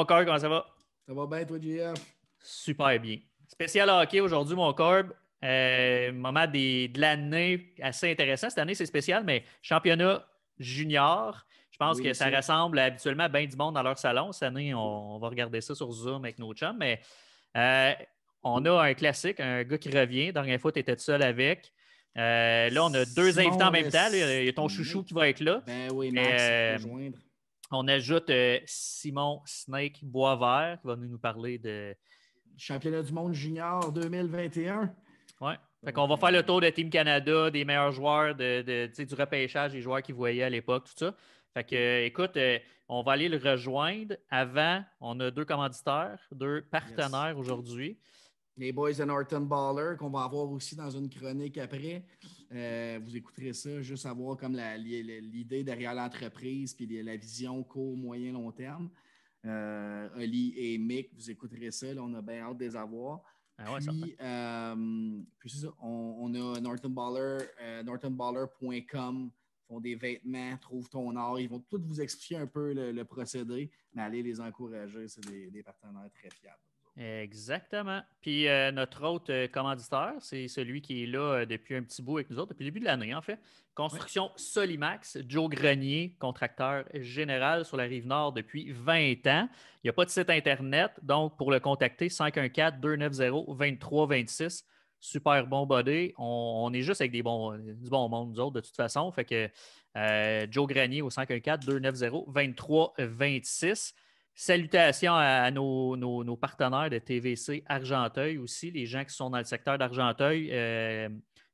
mon corps, comment ça va? Ça va bien, toi, JF? Super bien. Spécial hockey aujourd'hui, mon corps. Euh, moment de l'année assez intéressant. Cette année, c'est spécial, mais championnat junior. Je pense que ça ressemble habituellement à bien du monde dans leur salon. Cette année, on, va regarder ça sur Zoom avec nos chums. Mais euh, on a un classique, un gars qui revient. Dernière fois, tu étais seul avec. Euh, là, on a deux invités en même temps. il y a ton chouchou qui va être là. Ben oui, Max, rejoindre. On ajoute euh, Simon Snake Boisvert qui va nous parler de. Championnat du monde junior 2021. Oui. On va faire le tour de Team Canada, des meilleurs joueurs, de, du repêchage des joueurs qu'ils voyaient à l'époque, tout ça. Fait que, euh, écoute, euh, on va aller le rejoindre. Avant, on a deux commanditaires, deux partenaires aujourd'hui les boys de Norton Baller, qu'on va avoir aussi dans une chronique après. Euh, vous écouterez ça, juste avoir comme l'idée derrière l'entreprise, puis la vision court, moyen, long terme. Euh, Oli et Mick, vous écouterez ça, on a bien hâte de les avoir. Ah puis, euh, on, a Norton Baller, euh, nortonballer.com, font des vêtements, trouve ton art. Ils vont tout vous expliquer un peu le, procédé, mais allez les encourager, c'est des partenaires très fiables. Exactement. Puis euh, notre autre euh, commanditeur, c'est celui qui est là euh, depuis un petit bout avec nous autres, depuis le début de l'année en fait. Construction Solimax, Joe Grenier, contracteur général sur la rive nord depuis 20 ans. Il n'y a pas de site Internet, donc pour le contacter, 514-290-2326. Super bon body. On, est juste avec des bons, du bon monde, nous autres, de toute façon. Fait que Joe Grenier au 514-290-2326. Salutations à, nos, partenaires de TVC Argenteuil aussi, les gens qui sont dans le secteur d'Argenteuil. Euh,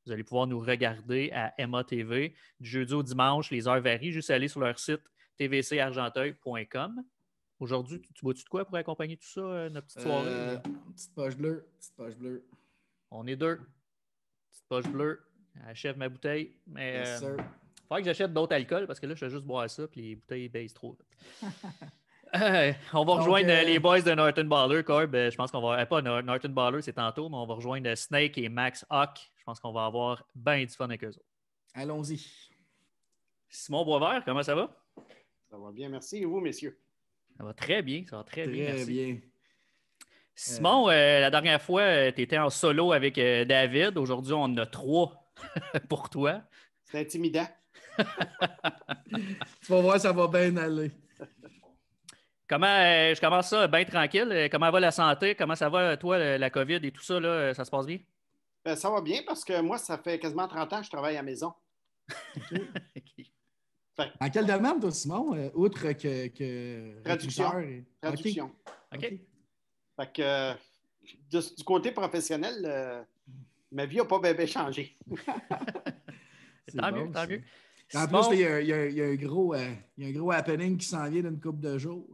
vous allez pouvoir nous regarder à Emma TV du jeudi au dimanche. Les heures varient. Juste aller sur leur site tvcargenteuil.com. Aujourd'hui, tu, bois-tu de quoi pour accompagner tout ça, euh, notre petite soirée? Euh, petite poche bleue, On est deux. Petite poche bleue. Achève ma bouteille. Mais, yes, que j'achète d'autres alcools parce que là, je vais juste boire ça puis les bouteilles baissent trop vite. on va rejoindre euh, les euh, boys de Norton Baller, Corb. Euh, je pense qu'on va. Eh, pas Norton Baller, c'est tantôt, mais on va rejoindre Snake et Max Hawk. Je pense qu'on va avoir bien du fun avec eux autres. Allons-y. Simon Boisvert, comment ça va? Ça va bien, merci. Et vous, messieurs? Ça va très bien. Ça va très, bien. Merci. bien. Simon, la dernière fois, tu étais en solo avec David. Aujourd'hui, on en a trois pour toi. C'est intimidant. tu vas voir, ça va bien aller. Comment, euh, je commence ça bien tranquille. Euh, comment va la santé? Comment ça va, euh, toi, la COVID et tout ça? ça se passe bien? Ben, ça va bien parce que moi, ça fait quasiment 30 ans que je travaille à maison. En quelle demande, quel domaine, toi, Simon? Outre que. Traduction. OK. Fait que, du côté professionnel, ma vie n'a pas bébé changé. tant mieux, tant mieux. En plus, il y, a, un gros, il y a un gros happening qui s'en vient d'une couple de jours.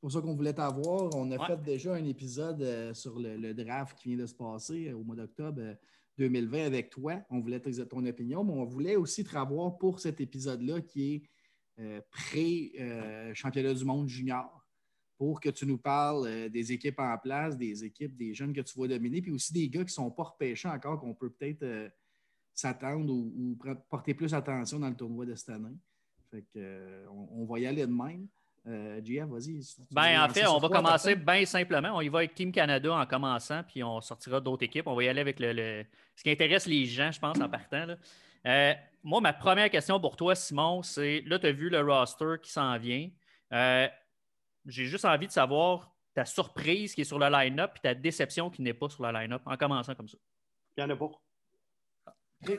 C'est pour ça qu'on voulait t'avoir. On a fait déjà un épisode euh, sur le, draft qui vient de se passer euh, au mois d'octobre 2020 euh, avec toi. On voulait ton opinion, mais on voulait aussi te revoir pour cet épisode-là qui est pré-championnat du monde junior pour que tu nous parles des équipes en place, des équipes, des jeunes que tu vois dominer, puis aussi des gars qui ne sont pas repêchés encore, qu'on peut peut-être s'attendre ou, porter plus attention dans le tournoi de cette année. Fait on va y aller de même. Euh, vas-y. Ben, en fait, on va commencer bien simplement. On y va avec Team Canada en commençant, puis on sortira d'autres équipes. On va y aller avec le, ce qui intéresse les gens, je pense, en partant. Euh, moi, ma première question pour toi, Simon, c'est là, tu as vu le roster qui s'en vient. Euh, j'ai juste envie de savoir ta surprise qui est sur le line-up et ta déception qui n'est pas sur le line-up, en commençant comme ça. Il n'y en a pas.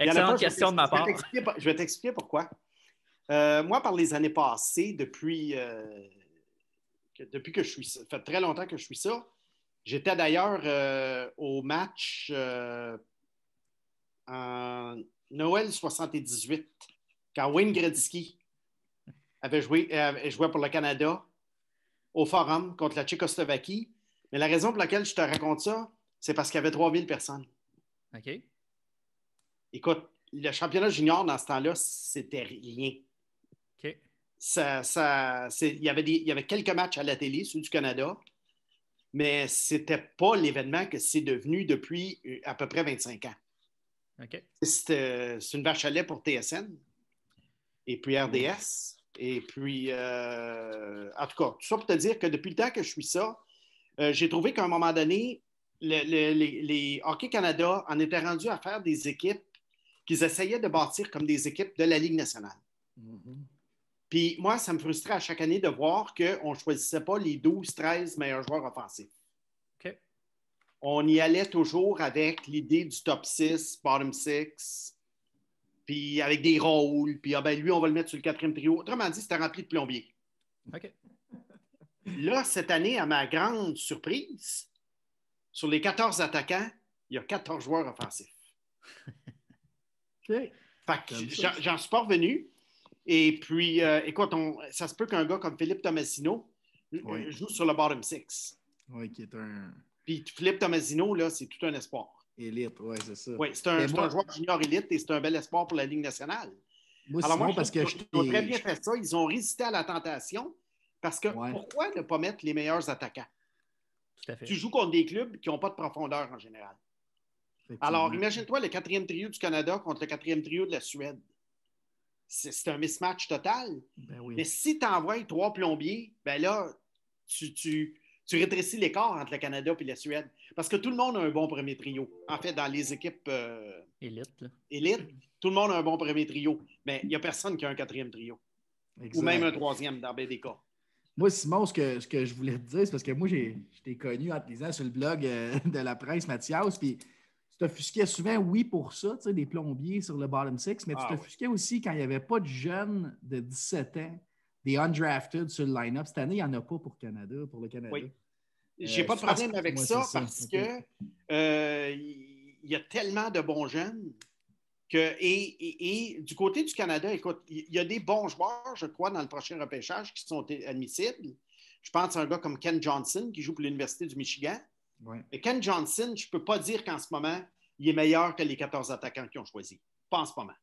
Excellente question de ma part. Je vais t'expliquer pourquoi. Euh, moi, par les années passées, euh, depuis, que, je suis ça, fait très longtemps que je suis ça, j'étais d'ailleurs euh, au match en Noël 78, quand Wayne Gretzky avait joué, avait joué pour le Canada au Forum contre la Tchécoslovaquie. Mais la raison pour laquelle je te raconte ça, c'est parce qu'il y avait 3000 personnes. OK. Écoute, le championnat junior dans ce temps-là, c'était rien ça, il, y avait y avait quelques matchs à la télé, ceux du Canada, mais c'était pas l'événement que c'est devenu depuis euh, à peu près 25 ans. Euh, c'est une vache à lait pour TSN et puis RDS. Mm. Et puis, euh, en tout cas, tout ça pour te dire que depuis le temps que je suis ça, j'ai trouvé qu'à un moment donné, les, Hockey Canada en étaient rendus à faire des équipes qu'ils essayaient de bâtir comme des équipes de la Ligue nationale. Mm-hmm. Puis moi, ça me frustrait à chaque année de voir qu'on ne choisissait pas les 12, 13 meilleurs joueurs offensifs. On y allait toujours avec l'idée du top 6, bottom 6, puis avec des rôles, puis ah ben lui, on va le mettre sur le quatrième trio. Autrement dit, c'était rempli de plombier. OK. Là, cette année, à ma grande surprise, sur les 14 attaquants, il y a 14 joueurs offensifs. j'en suis pas revenu. Et puis, euh, écoute, on, ça se peut qu'un gars comme Philippe Tomasino euh, joue sur le bottom six. Oui, qui est un. Puis Philippe Tomasino, là, c'est tout un espoir. Élite, oui, c'est ça. Oui, c'est un, joueur junior élite et c'est un bel espoir pour la Ligue nationale. Moi, Alors, moi, parce que, je ils ont très bien fait ça. Ils ont résisté à la tentation parce que pourquoi ne pas mettre les meilleurs attaquants? Tout à fait. Tu joues contre des clubs qui n'ont pas de profondeur en général. Alors, imagine-toi le quatrième trio du Canada contre le quatrième trio de la Suède c'est un mismatch total. Ben Mais si tu envoies trois plombiers, ben là, tu, tu, rétrécis l'écart entre le Canada et la Suède. Parce que tout le monde a un bon premier trio. En fait, dans les équipes euh, élites, élite, tout le monde a un bon premier trio. Mais il n'y a personne qui a un quatrième trio. Ou même un troisième dans BDK. Moi, Simon, ce que, ce que je voulais te dire, c'est parce que moi, je t'ai connu en te lisant sur le blog euh, de la presse, Mathias, puis tu t'offusquais souvent, oui, pour ça, des plombiers sur le bottom six, mais tu ah, t'offusquais aussi quand il n'y avait pas de jeunes de 17 ans, des undrafted sur le line-up. Cette année, il n'y en a pas pour, Canada, pour le Canada. Oui. Euh, J'ai pas de problème avec ça, parce que euh, il y a tellement de bons jeunes que et, du côté du Canada, écoute, il y a des bons joueurs, je crois, dans le prochain repêchage qui sont admissibles. Je pense à un gars comme Ken Johnson qui joue pour l'Université du Michigan. Mais Ken Johnson, je ne peux pas dire qu'en ce moment, il est meilleur que les 14 attaquants qui ont choisi. Pas en ce moment.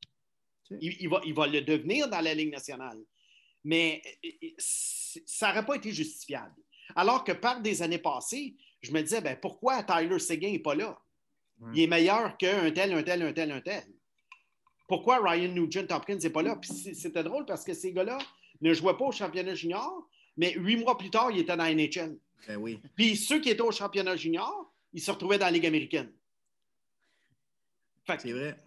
Il, va, le devenir dans la Ligue nationale. Mais ça n'aurait pas été justifiable. Alors que par des années passées, je me disais, ben, pourquoi Tyler Seguin n'est pas là? Il est meilleur qu'un tel, un tel, un tel, un tel. Pourquoi Ryan Nugent Hopkins n'est pas là? C'était drôle parce que ces gars-là ne jouaient pas au championnat junior, mais huit mois plus tard, ils étaient dans la NHL. Ben Puis ceux qui étaient au championnat junior, ils se retrouvaient dans la Ligue américaine. C'est vrai.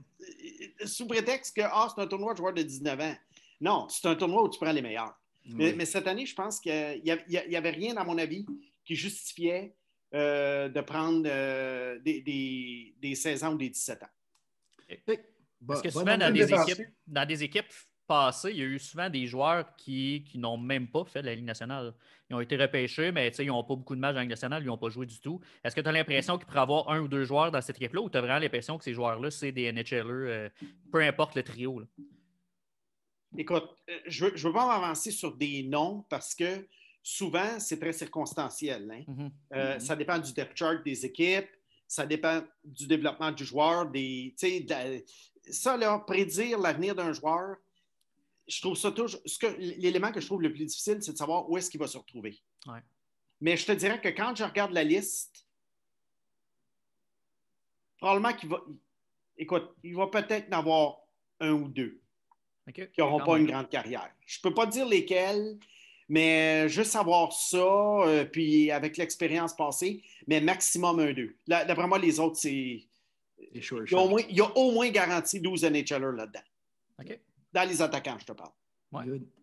Sous prétexte que ah, c'est un tournoi de joueurs de 19 ans. Non, c'est un tournoi où tu prends les meilleurs. Mais, cette année, je pense qu'il n'y avait rien, à mon avis, qui justifiait euh, de prendre euh, des, 16 ans ou des 17 ans. Parce que souvent, dans des équipes passé, il y a eu souvent des joueurs qui, n'ont même pas fait la Ligue nationale. Ils ont été repêchés, mais ils n'ont pas beaucoup de matchs en Ligue nationale, ils n'ont pas joué du tout. Est-ce que tu as l'impression qu'il pourrait avoir un ou deux joueurs dans cette équipe-là ou tu as vraiment l'impression que ces joueurs-là, c'est des NHLE, euh, peu importe le trio? Écoute, euh, je ne veux, pas avancer sur des noms parce que souvent, c'est très circonstanciel. Hein. Mm-hmm. Euh, mm-hmm. Ça dépend du depth chart des équipes, ça dépend du développement du joueur, des, ça, là, prédire l'avenir d'un joueur, je trouve ça toujours. l'élément que je trouve le plus difficile, c'est de savoir où est-ce qu'il va se retrouver. Mais je te dirais que quand je regarde la liste, probablement qu'il va. Écoute, il va peut-être en avoir un ou deux qui n'auront pas une grande carrière. Je ne peux pas dire lesquels, mais juste savoir ça, euh, puis avec l'expérience passée, mais maximum un deux. D'après moi, les autres, c'est. Il y, a au moins, il y années au moins garanti 12 là-dedans. OK dans les attaquants, je te parle.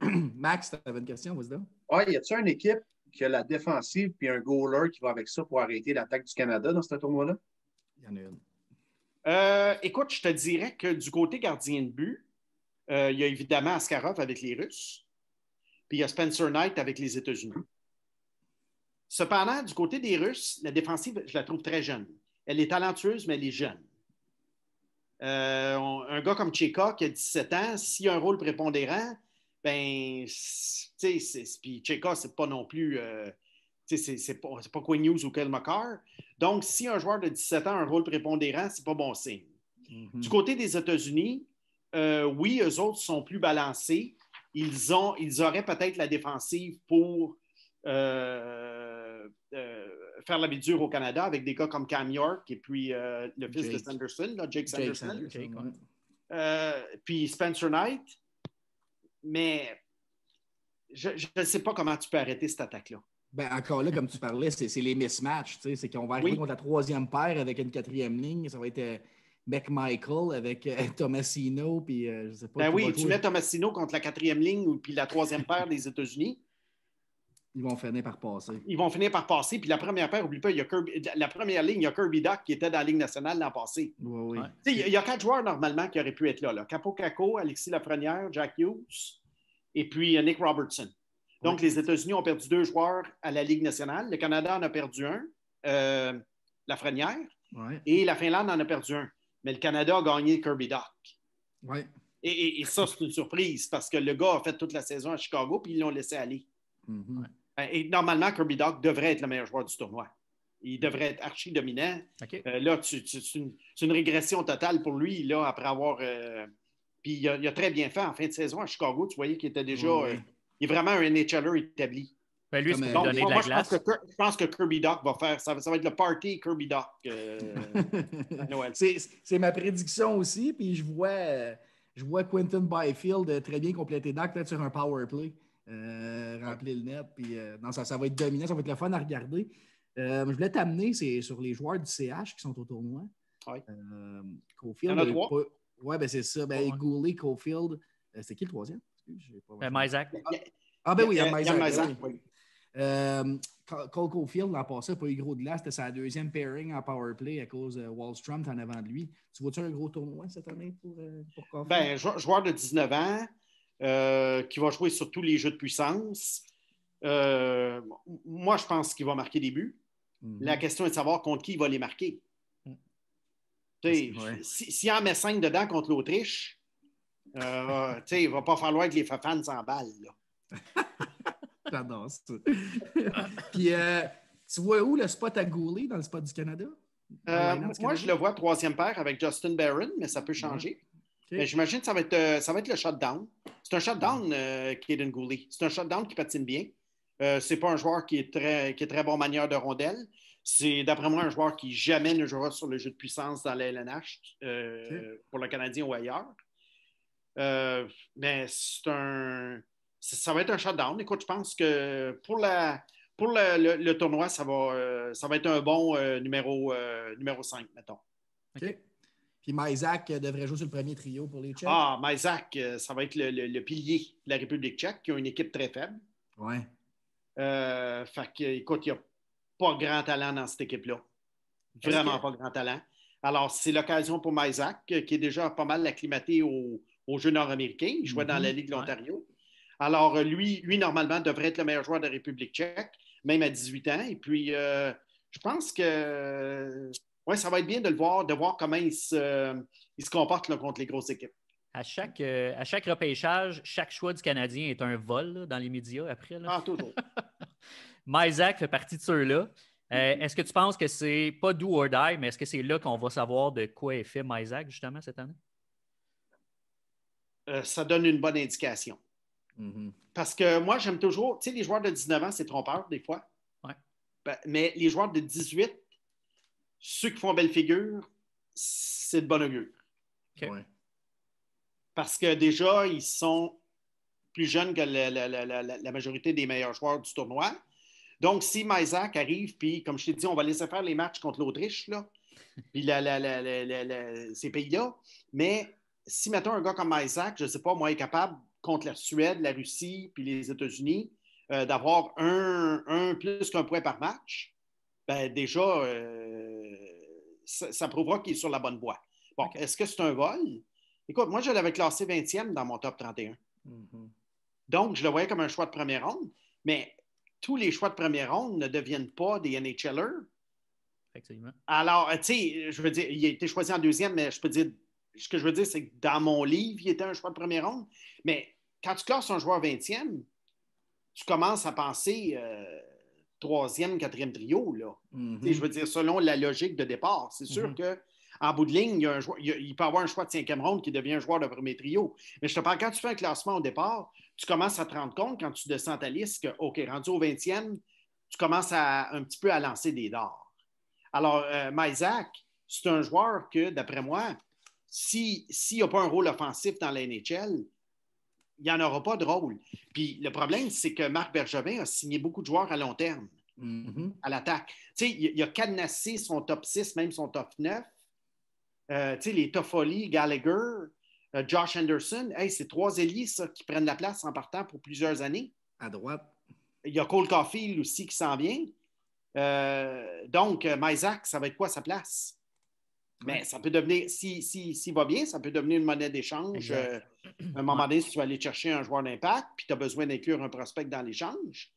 Max, tu avais une question, Wisdom? Oui, y a tu une équipe qui a la défensive puis un goaler qui va avec ça pour arrêter l'attaque du Canada dans ce tournoi-là? Il y en a une. Euh, écoute, je te dirais que du côté gardien de but, il euh, y a évidemment Askarov avec les Russes, puis il y a Spencer Knight avec les États-Unis. Cependant, du côté des Russes, la défensive, je la trouve très jeune. Elle est talentueuse, mais elle est jeune. Euh, un gars comme Cheka, qui a 17 ans, s'il a un rôle prépondérant, ben, tu sais, puis c'est pas non plus, euh, tu sais, c'est pas, pas Quinn News ou Kel Donc, si un joueur de 17 ans a un rôle prépondérant, c'est pas bon signe. Mm-hmm. Du côté des États-Unis, euh, oui, eux autres sont plus balancés. Ils, ont, ils auraient peut-être la défensive pour faire la vie dure au Canada avec des gars comme Cam York et puis euh, le fils de Sanderson, Jake, Sanderson. Euh, puis Spencer Knight. Mais je ne sais pas comment tu peux arrêter cette attaque-là. Ben, encore là, comme tu parlais, c'est les mismatchs. C'est qu'on va arriver contre la troisième paire avec une quatrième ligne. Ça va être euh, McMichael avec Tomasino. Puis, je sais pas, ben oui, tu mets Tomasino contre la quatrième ligne ou puis la troisième paire des États-Unis. Ils vont finir par passer. Ils vont finir par passer. Puis la première paire, oublie pas, il y a la première ligne, il y a Kirby Doc qui était dans la Ligue nationale l'an passé. Oui, oui. Il, y a, quatre joueurs normalement qui auraient pu être là. là. Capo Caco, Alexis Lafrenière, Jack Hughes et puis euh, Nick Robertson. Donc, les États-Unis ont perdu deux joueurs à la Ligue nationale. Le Canada en a perdu un, euh, Lafrenière, et la Finlande en a perdu un. Mais le Canada a gagné Kirby Doc. Oui. Et, ça, c'est une surprise parce que le gars a fait toute la saison à Chicago puis ils l'ont laissé aller. Mm-hmm. Ben, et normalement, Kirby Doc devrait être le meilleur joueur du tournoi. Il hmm. devrait être archi dominant. Euh, là, c'est une, régression totale pour lui, là, après avoir. Euh, puis il a, très bien fait en fin de saison à Chicago. Tu voyais qu'il était déjà. Euh, il est vraiment un NHLer établi. lui, je, Pense que, Kirby Doc va faire. Ça, va être le party Kirby Doc Noël. C'est ma prédiction aussi. Puis je vois, je vois Quentin Byfield très bien compléter Doc sur un power play. Euh, remplir le net. Puis, euh, non, ça, ça, va être dominant, ça va être le fun à regarder. Euh, je voulais t'amener, c'est sur les joueurs du CH qui sont au tournoi. Oui. Il y en Oui, ben c'est ça. Ben, ouais. Goulet, Cofield. c'est qui le troisième? Pas... Ben, Isaac. Ah, ah, ben oui, il y a, Cole Cofield, l'an passé, pas eu gros de là. C'était sa deuxième pairing en power play à cause de Wallstrom en avant de lui. Tu vois-tu un gros tournoi cette année pour, Ben, joueur de 19 ans, euh, qui va jouer sur tous les jeux de puissance. Euh, moi, je pense qu'il va marquer des buts. Mhm. La question est de savoir contre qui il va les marquer. Mhm. S'il si, en met 5 dedans contre l'Autriche, euh, il ne va pas falloir que les fans s'emballent. J'adore ça. Puis, tu vois où le spot à Goulet dans le spot du Canada? moi, je le vois troisième paire avec Justin Barron, mais ça peut changer. J'imagine que ça va, être, ça va être le shutdown. C'est un shutdown, euh, Kaden Gooley. C'est un shutdown qui patine bien. Euh, Ce n'est pas un joueur qui est très, qui est très bon manière de rondelle. C'est, d'après moi, un joueur qui jamais ne jouera sur le jeu de puissance dans la LNH euh, pour le Canadien ou ailleurs. Euh, mais c'est un. Ça va être un shutdown. Écoute, je pense que pour, la, pour le, tournoi, ça va, ça va être un bon numéro, numéro 5, mettons. OK. Puis Maizak euh, devrait jouer sur le premier trio pour les Tchèques. Ah, Maizak, euh, ça va être le, pilier de la République tchèque, qui a une équipe très faible. Oui. Euh, fait que, il n'y a pas grand talent dans cette équipe-là. Vraiment pas grand talent. Alors, c'est l'occasion pour Maizak qui est déjà pas mal acclimaté aux au Jeux nord-américains. Il jouait dans mhm. la Ligue de l'Ontario. Alors, lui, lui, normalement, devrait être le meilleur joueur de la République tchèque, même à 18 ans. Et puis, je pense que oui, ça va être bien de le voir, de voir comment il se, euh, il comporte contre les grosses équipes. À chaque, euh, à chaque repêchage, chaque choix du Canadien est un vol dans les médias après. Là. Ah, fait partie de ceux-là. Euh, mm-hmm. est-ce que tu penses que c'est pas do or die, mais est-ce que c'est là qu'on va savoir de quoi est fait Mysac justement cette année? ça donne une bonne indication. Mm-hmm. Parce que moi, j'aime toujours, tu sais, les joueurs de 19 ans, c'est trompeur des fois. Ouais. Ben, mais les joueurs de 18, ceux qui font belle figure, c'est de bonne augure. Parce que déjà, ils sont plus jeunes que la, majorité des meilleurs joueurs du tournoi. Donc, si Maisac arrive, puis comme je t'ai dit, on va laisser faire les matchs contre l'Autriche, là, puis ces pays-là, mais si, maintenant un gars comme Maisac, je ne sais pas, moi, est capable, contre la Suède, la Russie, puis les États-Unis, euh, d'avoir un, plus qu'un point par match, ben déjà, euh, ça, prouvera qu'il est sur la bonne voie. Bon, est-ce que c'est un vol? Écoute, moi, je l'avais classé 20e dans mon top 31. Mhm. Donc, je le voyais comme un choix de première ronde, mais tous les choix de première ronde ne deviennent pas des NHLers. Exactement. Alors, tu sais, je veux dire, il a été choisi en deuxième, mais je peux dire, ce que je veux dire, c'est que dans mon livre, il était un choix de première ronde. Mais quand tu classes un joueur 20e, tu commences à penser, euh, troisième, quatrième trio. Là. Mhm. Je veux dire, selon la logique de départ. C'est sûr qu'en mhm. que en bout de ligne, il, y peut avoir un choix de cinquième ronde qui devient joueur de premier trio. Mais je te parle, quand tu fais un classement au départ, tu commences à te rendre compte quand tu descends ta liste que, OK, rendu au 20e, tu commences à, un petit peu à lancer des dards. Alors, euh, c'est un joueur que, d'après moi, s'il si, n'y a pas un rôle offensif dans la NHL, il n'y en aura pas de rôle. Puis le problème, c'est que Marc Bergevin a signé beaucoup de joueurs à long terme, mm-hmm. à l'attaque. il, y a cadenassé son top 6, même son top 9. Euh, les Toffoli, Gallagher, euh, Josh Anderson, c'est trois élites qui prennent la place en partant pour plusieurs années. À droite. Il y a Cole Caulfield aussi qui s'en vient. Euh, donc, Mysac, ça va être quoi sa place? Mais ça peut devenir, s'il si, si, va bien, ça peut devenir une monnaie d'échange. Euh, à un moment donné, si tu vas aller chercher un joueur d'impact, puis tu as besoin d'inclure un prospect dans l'échange.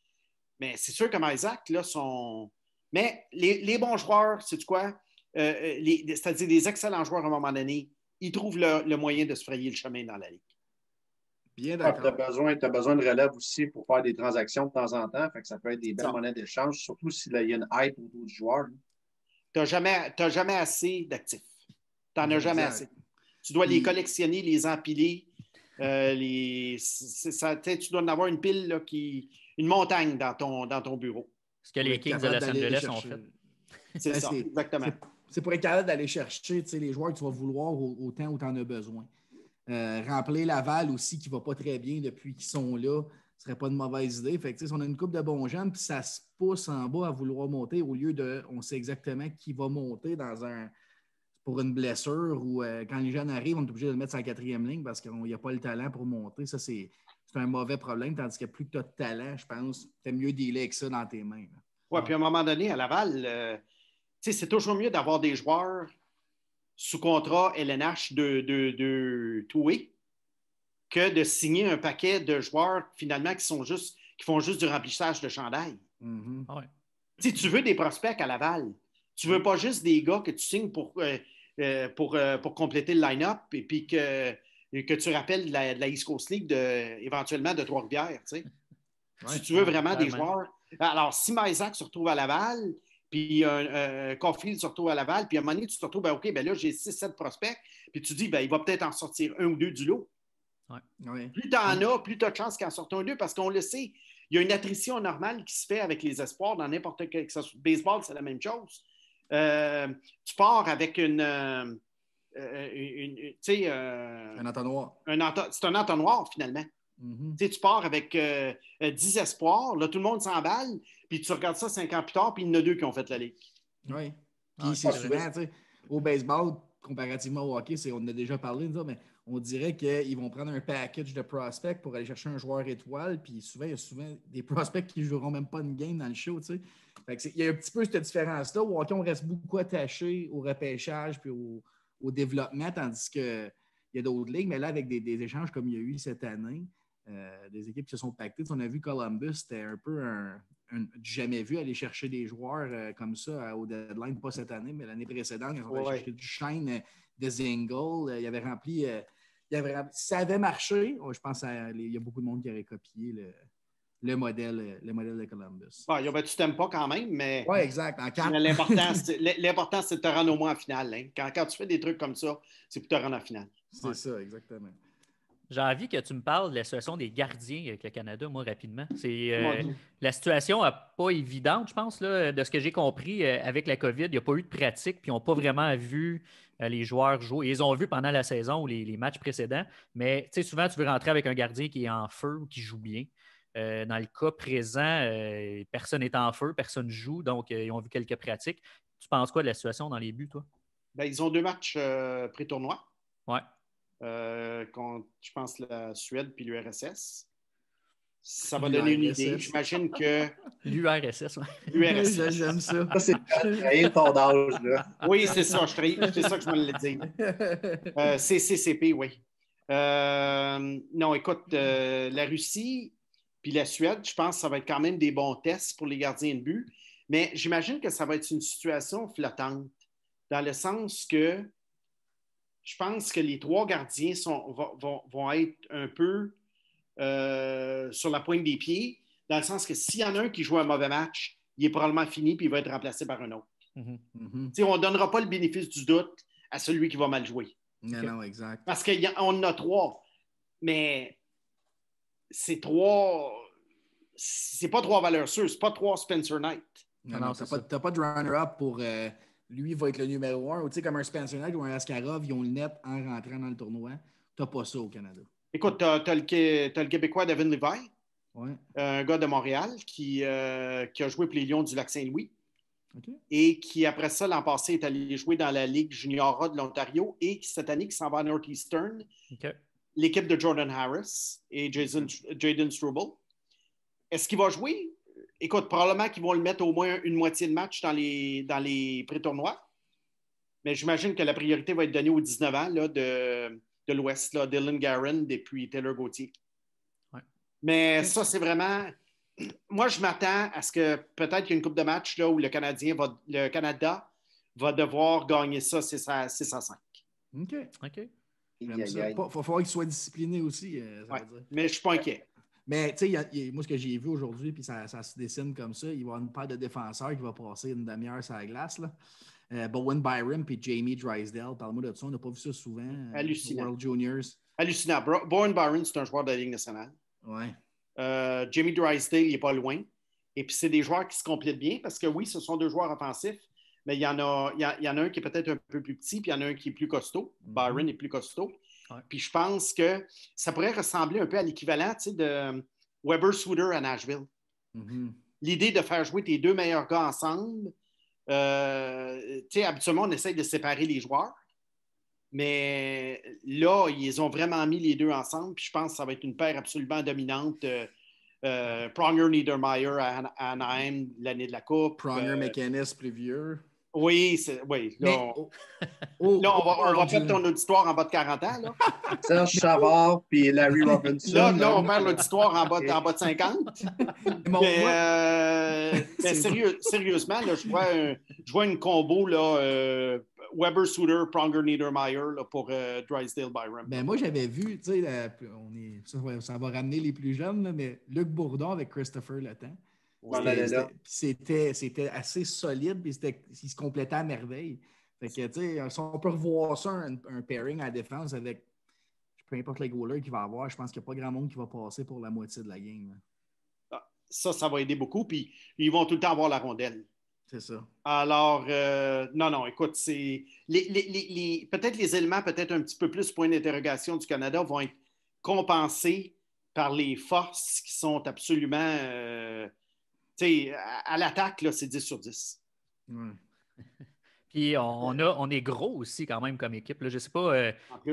Mais c'est sûr que Isaac, là, sont. Mais les, bons joueurs, c'est quoi? Euh, euh, c'est-à-dire des excellents joueurs à un moment donné, ils trouvent le, moyen de se frayer le chemin dans la ligue. Bien d'accord. Tu as besoin, de relève aussi pour faire des transactions de temps en temps. ça peut être des belles monnaies d'échange, surtout s'il y a une hype autour du joueur. Hein. Tu n'as jamais, jamais assez d'actifs. Tu n'en as jamais assez. Tu dois les collectionner, les empiler. Euh, les, tu dois en avoir une pile qui. une montagne dans ton, dans ton bureau. Ce que les Kings de Los Angeles ont fait. C'est ben, ça, exactement. C'est pour être capable d'aller chercher les joueurs que tu vas vouloir au, temps où tu en as besoin. Euh, remplir Laval aussi, qui ne va pas très bien depuis qu'ils sont là ce serait pas une mauvaise idée. Fait si on a une coupe de bons jeunes, puis ça se pousse en bas à vouloir monter au lieu de on sait exactement qui va monter dans un pour une blessure ou euh, quand les jeunes arrivent, on est obligé de mettre sur la quatrième ligne parce qu'il n'y a pas le talent pour monter. Ça, c'est un mauvais problème, tandis que plus que tu as de talent, je pense, tu mieux dealer que ça dans tes mains. Oui, puis à un moment donné, à Laval, euh, c'est toujours mieux d'avoir des joueurs sous contrat LNH de, de, de, que de signer un paquet de joueurs finalement qui sont juste qui font juste du remplissage de chandail. Mm-hmm. Ah si tu veux des prospects à Laval, tu ne veux pas juste des gars que tu signes pour, euh, euh, pour, euh, pour compléter le line-up et puis que, que tu rappelles de la, East Coast League de, éventuellement de Trois-Rivières. si tu veux vraiment des joueurs. Alors, si Maisac se retrouve à Laval, puis euh, se retrouve à Laval, puis à un moment donné, tu te retrouves, ben, OK, ben là, j'ai 6-7 prospects, puis tu dis, ben, il va peut-être en sortir un ou deux du lot. Plus tu en as, plus tu as de chances qu'en sortant un deux, parce qu'on le sait, il y a une attrition normale qui se fait avec les espoirs dans n'importe quel. Baseball, c'est la même chose. Euh, tu pars avec une. Euh, euh, une, un entonnoir. c'est un entonnoir, finalement. Mm-hmm. Tu pars avec 10 espoirs, là, tout le monde s'emballe, puis tu regardes ça 5 ans plus tard, puis il y en a deux qui ont fait la ligue. Oui. Ah, c'est souvent, au baseball, comparativement au hockey, on en a déjà parlé, mais on dirait qu'ils vont prendre un package de prospects pour aller chercher un joueur étoile. Puis souvent, il y a souvent des prospects qui ne joueront même pas une game dans le show. il y a un petit peu cette différence-là où on reste beaucoup attaché au repêchage puis au, développement, tandis qu'il y a d'autres ligues. Mais là, avec des, échanges comme il y a eu cette année, euh, des équipes qui se sont pactées. on a vu Columbus, c'était un peu un, jamais vu aller chercher des joueurs euh, comme ça au deadline, pas cette année, mais l'année précédente, ils ont cherché du chaîne euh, des Single. il avait rempli il ça avait marché. Oh, je pense qu'il y a beaucoup de monde qui aurait copié le, modèle, le modèle de Columbus. Tu t'aimes t'aimes pas quand même, mais. Oui, exact. L'important, c'est de te rendre au moins en finale. Hein. Quand, tu fais des trucs comme ça, c'est pour te rendre en finale. C'est ça, exactement. J'ai envie que tu me parles de la situation des gardiens avec le Canada, moi, rapidement. C'est, oh euh, la situation n'est pas évidente, je pense, là, de ce que j'ai compris euh, avec la COVID. Il n'y a pas eu de pratique, puis ils n'ont pas vraiment vu euh, les joueurs jouer. Ils ont vu pendant la saison ou les, matchs précédents, mais souvent, tu veux rentrer avec un gardien qui est en feu ou qui joue bien. dans le cas présent, personne n'est en feu, personne joue, donc ils ont vu quelques pratiques. Tu penses quoi de la situation dans les buts, toi? Ben, ils ont deux matchs pré-tournoi. Ouais. Euh, je pense, la Suède puis l'URSS. Ça va donner une idée. J'imagine que. L'URSS, oui. L'URSS. J'aime ça. Ça, c'est trahir ton âge, là. Oui, c'est ça. C'est ça que je me l'ai dit. Euh, CCCP, oui. Euh, non, écoute, la Russie puis la Suède, je pense que ça va être quand même des bons tests pour les gardiens de but. Mais j'imagine que ça va être une situation flottante, dans le sens que je pense que les trois gardiens vont, être un peu euh, sur la pointe des pieds, dans le sens que s'il y en a un qui joue un mauvais match, il est probablement fini puis il va être remplacé par un autre. Mm-hmm. Mm-hmm. On ne donnera pas le bénéfice du doute à celui qui va mal jouer. Non, non, exact. Parce qu'on en a trois, mais c'est trois. C'est pas trois valeurs sûres, c'est pas trois Spencer Knight. Non, non, ah t'as pas, pas, de runner-up pour euh, lui va être le numéro un. tu sais, comme un Spencer Knight ou un Askarov, ils ont le net en rentrant dans le tournoi. T'as pas ça au Canada. Écoute, tu as le, Québécois Devin Levi, un gars de Montréal euh, qui, a joué pour les Lions du Lac-Saint-Louis. Et qui, après ça, l'an passé, est allé jouer dans la Ligue Junior A de l'Ontario et cette année, qui s'en va à Northeastern. L'équipe de Jordan Harris et Jaden Struble. Est-ce qu'il va jouer? écoute, probablement qu'ils vont le mettre au moins une moitié de match dans les, dans les pré-tournois. Mais j'imagine que la priorité va être donnée aux 19 ans de, l'Ouest, Dylan Garren et puis Taylor Gauthier. Mais ça, c'est vraiment. Moi, je m'attends à ce que peut-être qu'il y ait une coupe de match là, où le, Canadien le Canada va devoir gagner ça 6 à, 5. OK. OK. Il faut, faut qu'il soit discipliné aussi. Euh, Mais je ne suis pas inquiet. Mais tu sais, moi, ce que j'ai vu aujourd'hui, puis ça, ça, se dessine comme ça, il va y avoir une paire de défenseurs qui va passer une demi-heure sur la glace. Là. Euh, Bowen Byron puis Jamie Drysdale, parle-moi de ça, on n'a pas vu ça souvent. Euh, Hallucinant. World Juniors. Hallucinant. Bowen Byron, c'est un joueur de la Ligue nationale. Ouais. Euh, Jamie Drysdale, il n'est pas loin. Et puis, c'est des joueurs qui se complètent bien parce que oui, ce sont deux joueurs offensifs, mais il y en a, y, en a un qui est peut-être un peu plus petit, puis il y en a un qui est plus costaud. Mm-hmm. Byron est plus costaud. Puis je pense que ça pourrait ressembler un peu à l'équivalent de euh, Weber Souter à Nashville. Mm-hmm. L'idée de faire jouer tes deux meilleurs gars ensemble, euh, habituellement, on essaye de séparer les joueurs. Mais là, ils ont vraiment mis les deux ensemble. Puis je pense que ça va être une paire absolument dominante. Euh, euh Pronger Niedermeyer à, Anaheim l'année de la Coupe. Pronger euh, mcinnes plus oui, oui. Là, on... va, on va ton auditoire en bas de 40 ans. Là. Serge Chavard puis Larry Robinson. Là, là hein. on perd l'auditoire en, bas de, en bas de 50. mais, euh, sérieusement, là, je, vois je vois une combo là, euh, Weber, Souter, Pronger, Niedermeyer pour euh, Drysdale byron ben, Mais moi, j'avais vu, tu sais, ça, va ramener les plus jeunes, mais Luc Bourdon avec Christopher Latin. C'était c'était assez solide, puis ils se complétaient à merveille. on peut revoir ça, un, pairing à défense avec peu importe les goalers qu'il va avoir, je pense qu'il n'y a pas grand monde qui va passer pour la moitié de la game. Ah, ça, ça va aider beaucoup. Puis ils vont tout le temps avoir la rondelle. C'est ça. Alors, euh, non, non, écoute, c'est. Les, peut-être les éléments, peut-être un petit peu plus point d'interrogation du Canada vont être compensés par les forces qui sont absolument euh, à, à l'attaque, c'est 10 sur 10. Puis on, on est gros aussi quand même comme équipe. Je ne sais pas, euh,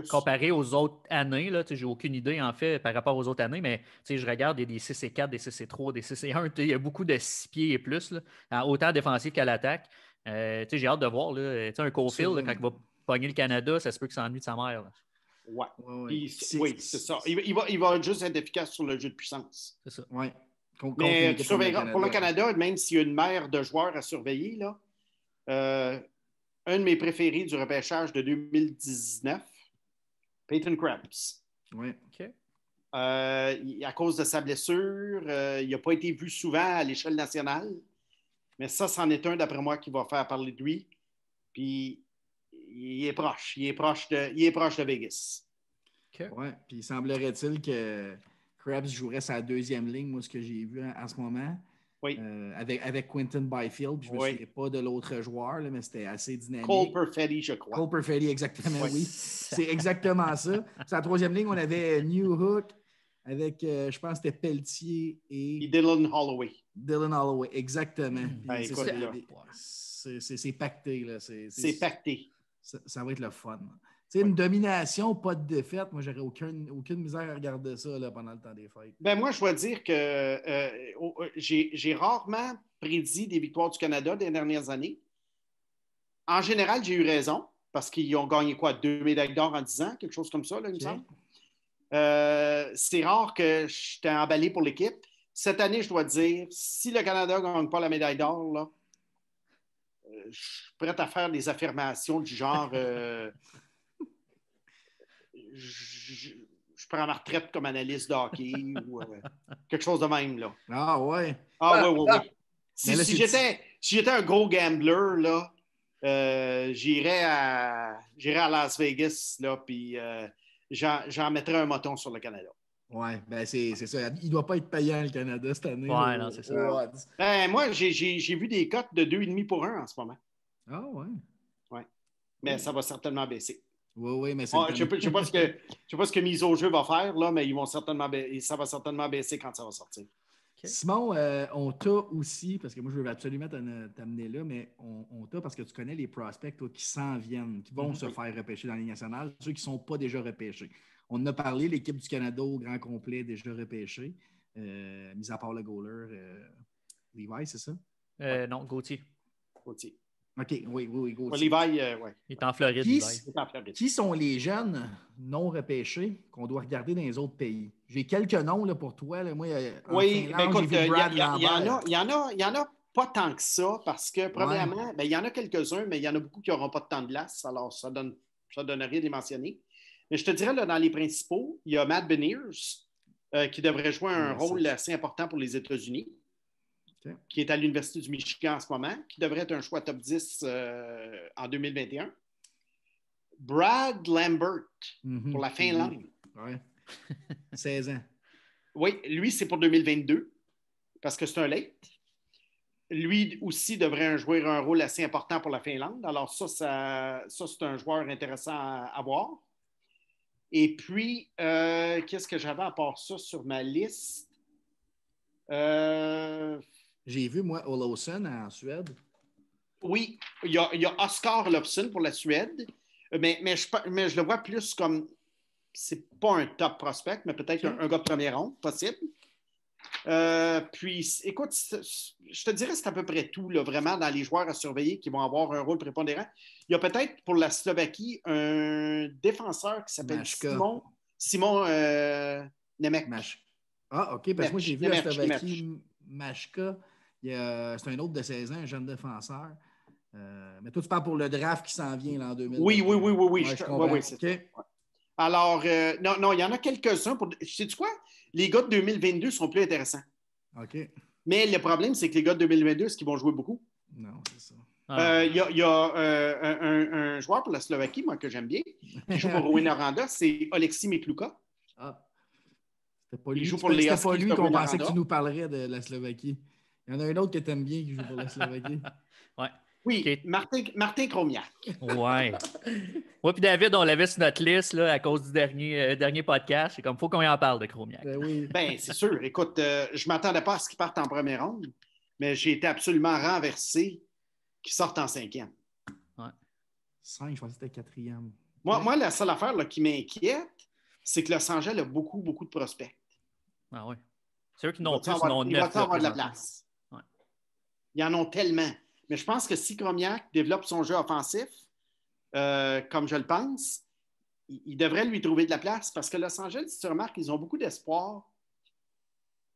comparé aux autres années, je n'ai aucune idée en fait par rapport aux autres années, mais je regarde, des 6 et 4, des 6 et 3, des 6 et 1. Il y a beaucoup de 6 pieds et plus, là, autant défensif qu'à l'attaque. Euh, j'ai hâte de voir là, un field quand il va pogner le Canada, ça se peut qu'il s'ennuie de sa mère. Ouais. oui, c'est ça. Il, va, il va juste être efficace sur le jeu de puissance. C'est ça. Oui. Mais pour le Canada, même s'il y a une mère de joueurs à surveiller, là, euh, un de mes préférés du repêchage de 2019, Peyton Krebs. Oui, OK. Euh, à cause de sa blessure, euh, il n'a pas été vu souvent à l'échelle nationale. Mais ça, c'en est un, d'après moi, qui va faire parler de lui. Puis, il est proche. Il est proche de, est proche de Vegas. OK. Ouais. Puis, semblerait-il que Krebs jouerait sa deuxième ligne, moi, ce que j'ai vu en, hein, ce moment. Oui. Euh, avec, avec Quentin Byfield, je ne oui. me souviens pas de l'autre joueur, mais c'était assez dynamique. Cole Perfetti, je crois. Cole Perfetti, exactement, oui. C'est exactement ça. Sa troisième ligne, on avait New Hook avec, euh, je pense, c'était Pelletier et... Dylan Holloway. Dylan Holloway, exactement. Hmm. Ben, c'est pacté. Là. C'est, pacté. Ça, va être le fun. Là. C'est une domination, pas de défaite. Moi, j'aurais aucune, aucune misère à regarder ça pendant le temps des fêtes. Ben, moi, je dois dire que euh, euh, j'ai rarement prédit des victoires du Canada des dernières années. En général, j'ai eu raison parce qu'ils ont gagné quoi, deux médailles d'or en dix ans, quelque chose comme ça, il me semble. Euh, c'est rare que j'étais emballé pour l'équipe. Cette année, je dois dire, si le Canada ne gagne pas la médaille d'or, je suis prêt à faire des affirmations du genre je, prends ma retraite comme analyste de hockey ou euh, quelque chose de même. Là. Ah ouais. Ah ouais, ouais, ouais. Ah, si, si j'étais un gros gambler, là, euh, j'irais à, à Las Vegas, là, puis euh, j'en mettrais un moton sur le Canada. Oui, ben c'est ça. Il ne doit pas être payant, le Canada, cette année. Oui, non, c'est ça. Ben, moi, j'ai vu des cotes de 2,5 pour 1 en ce moment. Ah, ouais. Oui. Mais ça va certainement baisser. Oui, oui, mais c'est. je ne sais, pas ce que, sais que Mise au jeu va faire, là, mais ils vont certainement ça va certainement baisser quand ça va sortir. Simon, euh, on t'a aussi, parce que moi, je veux absolument euh, t'amener là, mais on, t'a parce que tu connais les prospects qui s'en viennent, qui vont mm-hmm. se faire repêcher dans la nationale, ceux qui ne sont pas déjà repêchés. On en a parlé, l'équipe du Canada au grand complet déjà repêchée, euh, mis à part le goaler Levi, c'est ça? Non, Gauthier. Gauthier. OK, oui, oui, oui. Euh, il est en Floride. Qui, sont les jeunes non repêchés qu'on doit regarder dans les autres pays? J'ai quelques noms pour toi. Moi, euh, oui, ben, écoute, il euh, y, en a, pas tant que ça, parce que, premièrement, il ben, y en a quelques-uns, mais il y en a beaucoup qui n'auront pas de temps de glace, alors ça donne, ça donne rien de les mentionner. Mais je te dirais, là, dans les principaux, il y a Matt Beniers, qui devrait jouer un rôle assez important pour les États-Unis qui est à l'Université du Michigan en ce moment, qui devrait être un choix top 10 euh, en 2021. Brad Lambert mhm. pour la mhm. Finlande. Oui. 16 ans. Oui, lui, c'est pour 2022 parce que c'est un late. Lui aussi devrait jouer un rôle assez important pour la Finlande. Alors, ça, ça, c'est un joueur intéressant à, voir. Et puis, euh, qu'est-ce que j'avais à part ça sur ma liste? Euh, j'ai vu, moi, Olofsson en Suède. Oui, il y, a, Oscar pour la Suède, mais, mais, je, mais je le vois plus comme c'est pas un top prospect, mais peut-être un, gars de premier rond, possible. Euh, puis, écoute, je te dirais c'est à peu près tout, vraiment, dans les joueurs à surveiller qui vont avoir un rôle prépondérant. Il y a peut-être pour la Slovaquie un défenseur qui s'appelle Simon, Simon euh, Ah, OK, parce que moi j'ai vu la Slovaquie Machka c'est un autre de 16 ans, un jeune défenseur. Euh, mais toi, tu parles pour le draft qui s'en vient là, en Oui, oui, oui, oui, Alors, non, non, il y en a quelques-uns. Pour... Sais-tu quoi? Les gars de 2022 sont plus intéressants. OK. Mais le problème, c'est que les gars de 2022, ce qu'ils vont jouer beaucoup? Non, c'est ça. Ah. Euh, il y a, euh, un, joueur pour la Slovaquie, moi, que j'aime bien, qui joue pour Rouen c'est Alexis Mekluka. Ah. C'était pas lui, il joue pour les pas lui qu'on pensait que tu nous parlerais de la Slovaquie. Il y en a un autre que aimes bien qui joue pour la Slovaquie. ouais. Oui, Martin, Martin Cromiac. ouais. Moi puis David, on l'avait sur notre liste là, à cause du dernier, euh, dernier podcast. C'est comme, faut qu'on en parle de Cromiac. Ben, oui. ben c'est sûr. Écoute, euh, je ne m'attendais pas à ce qu'il parte en première ronde, mais j'ai été absolument renversé qu'il sorte en cinquième. Ouais. Cinq, je pensais que c'était quatrième. Moi, moi, la seule affaire là, qui m'inquiète, c'est que Los Angeles a beaucoup, beaucoup de prospects. Ah oui. C'est eux qui n'ont plus, ils n'ont neuf. de la place. Il y en a tellement. Mais je pense que si Gromiak développe son jeu offensif, euh, comme je le pense, il, devrait lui trouver de la place parce que Los Angeles, si tu remarques, ils ont beaucoup d'espoir,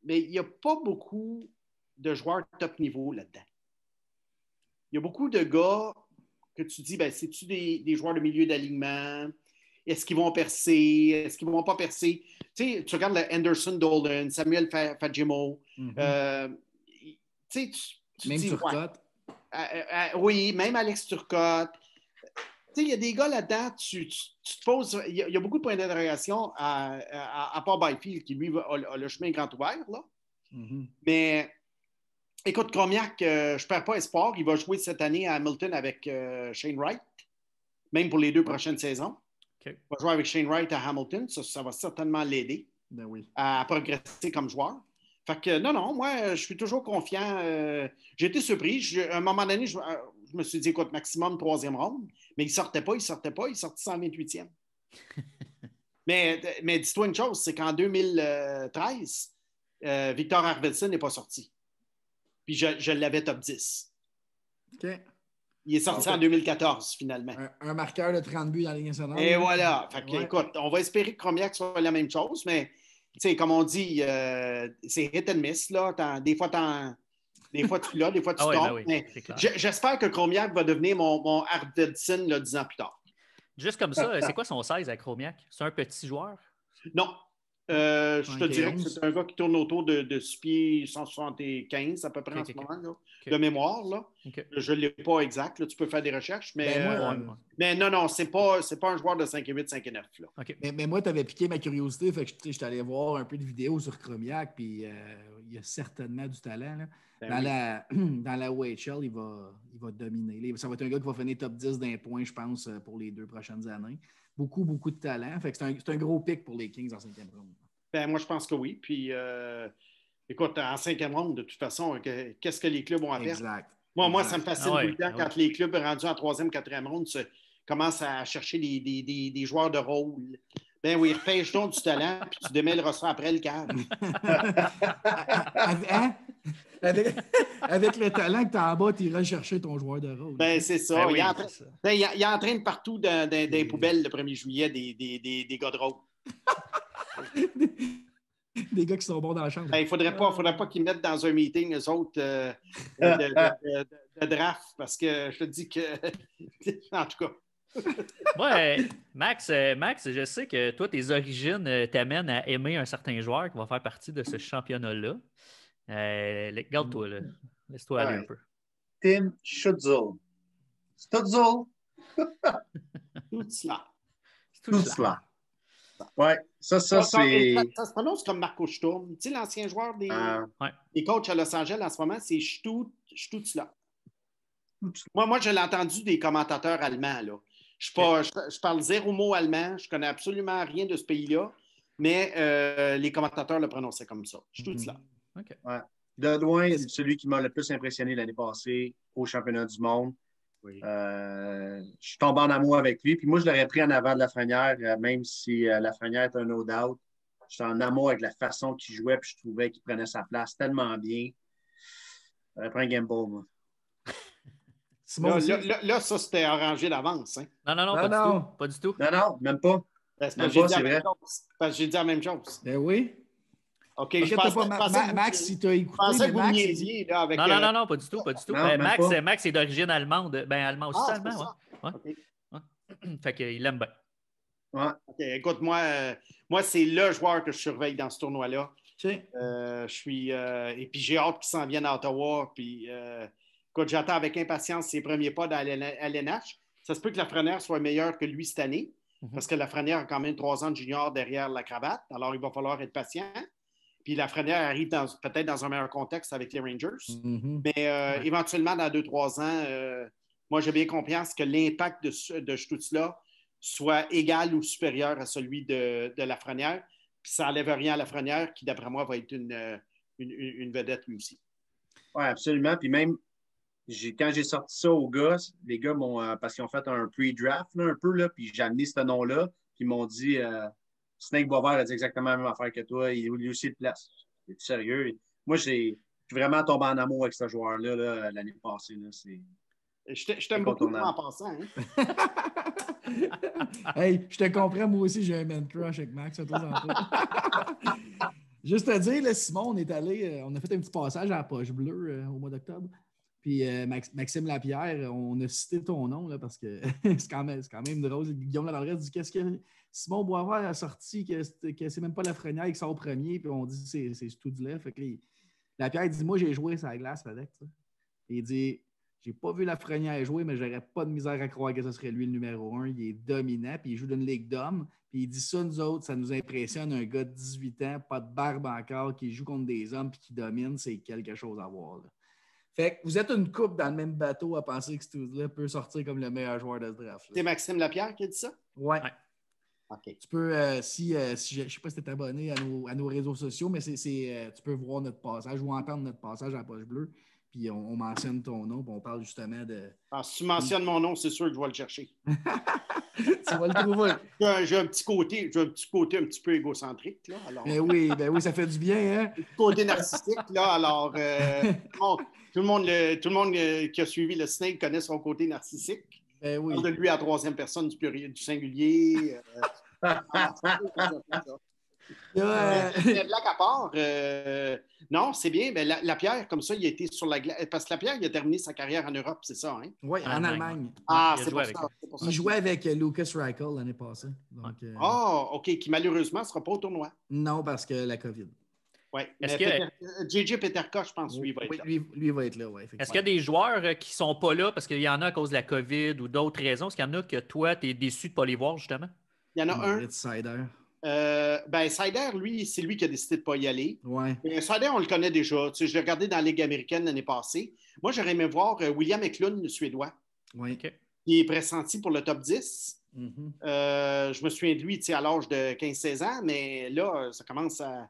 mais il n'y a pas beaucoup de joueurs top niveau là-dedans. Il y a beaucoup de gars que tu dis, ben, c'est-tu des, joueurs de milieu d'alignement? Est-ce qu'ils vont percer? Est-ce qu'ils ne vont pas percer? Tu, regardes Anderson Dolan, Samuel Fajimo. Mm-hmm. Euh, tu sais, même Turcotte. Euh, euh, euh, oui, même Alex Turcotte. il y a des gars là-dedans, tu, te poses. Il y, a beaucoup de points d'interrogation à, part Byfield, qui lui a, le chemin grand ouvert. Là. Mm-hmm. Mais écoute, Cromiac, je ne perds pas espoir. Il va jouer cette année à Hamilton avec Shane Wright, même pour les deux prochaines saisons. Il va jouer avec Shane Wright à Hamilton. Ça, va certainement l'aider ben à progresser comme joueur. Fait que non, non, moi, je suis toujours confiant. Euh, j'ai été surpris. à un moment donné, euh, je, me suis dit, écoute, maximum troisième ronde. Mais il ne sortait pas, il ne sortait pas, il sortit 128e. mais mais dis-toi une chose, c'est qu'en 2013, euh, Victor Arvidsson n'est pas sorti. Puis je, l'avais top 10. OK. Il est sorti en 2014, finalement. Un, marqueur de 30 buts dans la Ligue nationale. Et voilà. Fait que, écoute, on va espérer que Cromiac soit la même chose, mais sais, comme on dit, euh, c'est hit and miss. Là. Des fois, des fois, tu l'as, des fois, tu ah tombes. Ben j'espère que Chromiac va devenir mon, mon Ardelson dix ans plus tard. Juste comme ça, c'est quoi son 16 à Chromiac? C'est un petit joueur? Non, euh, je te dirais que c'est un gars qui tourne autour de, de 175 à peu près en ce moment, de mémoire. Là. Je ne l'ai pas exact. tu peux faire des recherches, mais, ben, euh, non, non, c'est n'est pas, un joueur de 5,8, 5,9 Mais, moi, tu avais piqué ma curiosité, fait je suis allé voir un peu de vidéos sur Chromiak, puis euh, il y a certainement du talent. Ben dans, la, OHL, il va, il va dominer. Ça va être un gars qui va finir top 10 d'un point, je pense, pour les deux prochaines années beaucoup, beaucoup de talent. c'est un, un gros pic pour les Kings en cinquième ronde. Ben, moi, je pense que oui. Puis, euh, écoute, en cinquième ronde, de toute façon, qu'est-ce que les clubs ont à faire? Exact. Moi, moi, ça me fascine ah tout le temps ah quand les clubs rendus en troisième, quatrième ronde commencent à chercher des joueurs de rôle. Ben oui, repêche donc du talent, puis tu le ça après le cadre. hein? Avec, le talent que tu as en bas, tu iras chercher ton joueur de rôle. Ben, c'est ça. Ben ben, il, y en en Ben, entraîne partout dans, les poubelles le 1er juillet des, des, des, gars de rôle. des, gars qui sont bons dans la chambre. Ben, il ne faudrait pas, faudrait pas qu'ils mettent dans un meeting, eux autres, euh, de, de, draft, parce que je te dis que, en tout cas, ouais, Max, Max, je sais que toi, tes origines euh, t'amènent à aimer un certain joueur qui va faire partie de ce championnat-là. Euh, Garde-toi, là. euh garde toi laisse toi aller un peu. Tim Schutzel. Stutzel. Tout cela. Oui, ça, ça, c'est. Ça, se prononce comme Marco Sturm. Tu sais, l'ancien joueur des, ah. coachs à Los Angeles en ce moment, c'est Stutzla. Moi, moi, je l'ai entendu des commentateurs allemands. Là. Je, parle zéro mot allemand, je connais absolument rien de ce pays-là, mais euh, les commentateurs le prononçaient comme ça. Je suis tout de mhm. suite De loin, celui qui m'a le plus impressionné l'année passée au championnat du monde. Euh, je suis tombé en amour avec lui. Puis moi, je l'aurais pris en avant de la Lafrenière, euh, même si Lafrenière est un no-doubt. suis en amour avec la façon qu'il jouait, puis je trouvais qu'il prenait sa place tellement bien. J'aurais pris un Gamble, moi là, ça, c'était arrangé d'avance. Hein. Non, non, non, pas, du Tout, pas, du tout, Non, non, même pas. Parce que j'ai dit, la même chose. Ben oui. OK, je pas, Max, si tu as écouté. Je pensais que vous là, avec. Non, euh, non, non, pas du tout, ben, Max, est d'origine allemande. Ben, allemand aussi, ah, c'est allemand, ouais. ouais. fait qu'il l'aime bien. OK, écoute, euh, moi, c'est le joueur que je surveille dans ce tournoi-là. Euh, je suis. et puis, j'ai hâte qu'il s'en vienne à Ottawa. Puis j'attends avec impatience ses premiers pas à l'NH. Ça se peut que la Lafrenière soit meilleur que lui cette année, mhm. parce que la Lafrenière a quand même trois ans de junior derrière la cravate, alors il va falloir être patient. Puis la Lafrenière arrive peut-être dans un meilleur contexte avec les Rangers. Mhm. Mais euh, éventuellement, dans deux, trois ans, euh, moi, j'ai bien confiance que l'impact de, de Stutzla soit égal ou supérieur à celui de, la Lafrenière. Puis ça n'enlève rien à la Lafrenière, qui, d'après moi, va être une, euh, une vedette lui aussi. Oui, absolument. Puis même, quand j'ai sorti ça aux gars, les gars m'ont, euh, parce qu'ils ont fait un pre-draft, un peu, là, puis j'ai amené ce nom-là, puis ils m'ont dit, euh, Snake Boisvert a dit exactement la même affaire que toi, il lui aussi de place. C'est sérieux? Moi, j'ai, je suis vraiment tombé en amour avec ce joueur-là l'année passée. Là, c'est... Je t'aime beaucoup en passant. Hein. hey, je te comprends, moi aussi, j'ai un man crush avec Max. Juste à dire, Simon, on est allé, euh, on a fait un petit passage à la poche bleue au mois d'octobre. Puis euh, Maxime Lapierre, on a cité ton nom là, parce que c'est quand, quand, même drôle. Guillaume Ladresse dit qu'est-ce que Simon Boisvert a sorti, que, c'est même pas la Lafrenière qui sort premier, puis on dit c'est, tout du lait. Fait Lapierre dit Moi, j'ai joué sa glace avec. il dit J'ai pas vu Lafrenière jouer, mais j'aurais pas de misère à croire que ce serait lui le numéro un. Il est dominant, puis il joue une ligue d'hommes. Puis il dit Ça, nous autres, ça nous impressionne. Un gars de 18 ans, pas de barbe encore, qui joue contre des hommes, puis qui domine, c'est quelque chose à voir vous êtes une coupe dans le même bateau à penser que peut sortir comme le meilleur joueur de ce draft. C'est Maxime Lapierre qui a dit ça? Ouais. Tu peux, euh, euh, si, je ne sais pas si tu es abonné à nos, réseaux sociaux, mais euh, tu peux voir notre passage ou entendre notre passage à la poche bleue puis on, mentionne ton nom, puis on parle justement de. Ah, si tu mentionnes mon nom, c'est sûr que je vais le chercher. tu vas le trouver. J'ai un, petit côté, j'ai un petit côté un petit peu égocentrique, là. Ben oui, ben oui, ça fait du bien, hein? Côté narcissique, là. Alors, euh, tout le monde, tout le monde, euh, qui a suivi le Snake connaît son côté narcissique. Ben oui. De lui à troisième personne du, pluriel, du singulier. Euh, ah, euh, blague à part, euh, non, c'est bien. Mais la, pierre, comme ça, il a été sur la glace. Parce que la pierre, il a terminé sa carrière en Europe, c'est ça, hein? Oui, en, Allemagne. Ah, c'est Il jouait avec euh, Lucas Reichel l'année passée. ah, OK, qui malheureusement ne sera pas au tournoi. Non, parce que la COVID. Oui. est JJ Peterka, je pense, lui, va être là. lui, va être là, Est-ce qu'il y a des joueurs qui ne sont pas là parce qu'il y en a à cause de la COVID ou d'autres raisons? Est-ce qu'il y en a que toi, tu es déçu de ne pas les voir, justement? Il y en a un. Euh, ben, Sider, lui, c'est lui qui a décidé de ne pas y aller. Ouais. Euh, on le connaît déjà. je l'ai regardé dans la Ligue américaine l'année passée. Moi, j'aurais aimé voir euh, William Eklund, le Suédois. Ouais, Il est pressenti pour le top 10. Mm-hmm. je me souviens de lui à l'âge de 15-16 ans, mais là, ça commence à.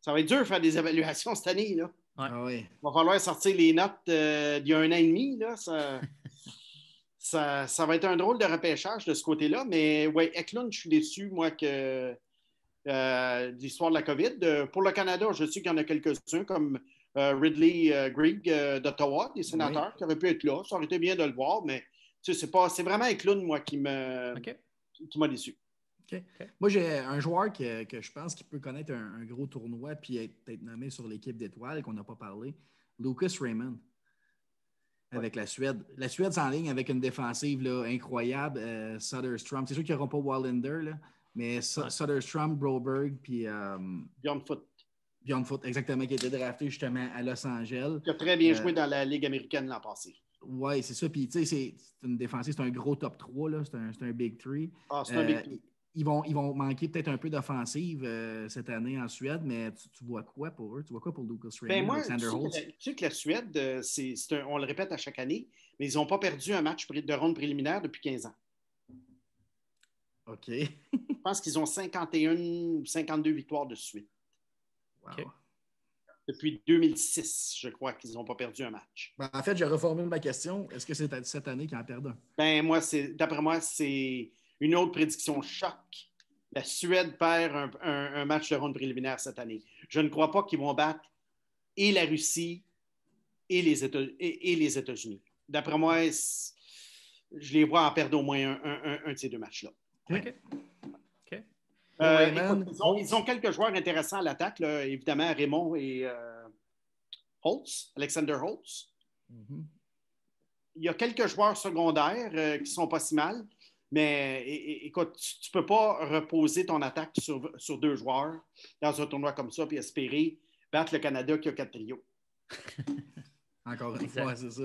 Ça va être dur de faire des évaluations cette année. Là. Ah oui. Il va falloir sortir les notes d'il y a un an et demi. Là, ça, va être un drôle de repêchage de ce côté-là. Mais oui, Eklund, je suis déçu, moi, que euh, l'histoire de la COVID. Euh, pour le Canada, je sais qu'il y en a quelques-uns, comme euh, Ridley Grigg d'Ottawa, des sénateurs, qui auraient pu être là. Ça aurait été bien de le voir, mais c'est pas. C'est vraiment Eklund, moi, qui me m'a déçu. Moi, j'ai un joueur que, je pense qui peut connaître un, gros tournoi puis être, nommé sur l'équipe d'étoiles qu'on n'a pas parlé, Lucas Raymond avec la Suède. La Suède s'enligne avec une défensive là, incroyable. Euh, c'est sûr qu'ils n'auront pas Wallander, là, mais Sutterstrom, Broberg, puis. Euh, Bjorn Foot. exactement, qui a été drafté justement à Los Angeles. Qui a très bien euh, joué dans la Ligue américaine l'an passé. Oui, c'est ça. Puis, tu sais, c'est une défensive, c'est un gros top 3, c'est un, un, big 3. Ah, c'est un big 3. Euh, ils vont, ils vont manquer peut-être un peu d'offensive euh, cette année en Suède, mais tu, vois quoi pour eux? Tu vois quoi pour Lucas ben, Raymond, Alexander tu sais que la Suède, euh, on le répète à chaque année, mais ils n'ont pas perdu un match de ronde préliminaire depuis 15 ans. OK. Je pense qu'ils ont 51 ou 52 victoires de suite. Wow. Depuis 2006, je crois qu'ils n'ont pas perdu un match. Ben, en fait, je reformule ma question. Est-ce que c'est cette année qu'ils en perdent un? Ben, moi, c'est, d'après moi, c'est une autre prédiction choc. La Suède perd un, match de ronde préliminaire cette année. Je ne crois pas qu'ils vont battre et la Russie et les, États, unis D'après moi, je les vois en perdre au moins un, de ces deux matchs-là. Euh, ils, ont, quelques joueurs intéressants à l'attaque, évidemment, Raymond et euh, Holtz, Alexander Holtz. Mhm. Il y a quelques joueurs secondaires euh, qui ne sont pas si mal. Mais écoute, tu ne peux pas reposer ton attaque sur, deux joueurs dans un tournoi comme ça puis espérer battre le Canada qui a quatre trios. Encore une fois, c'est ça.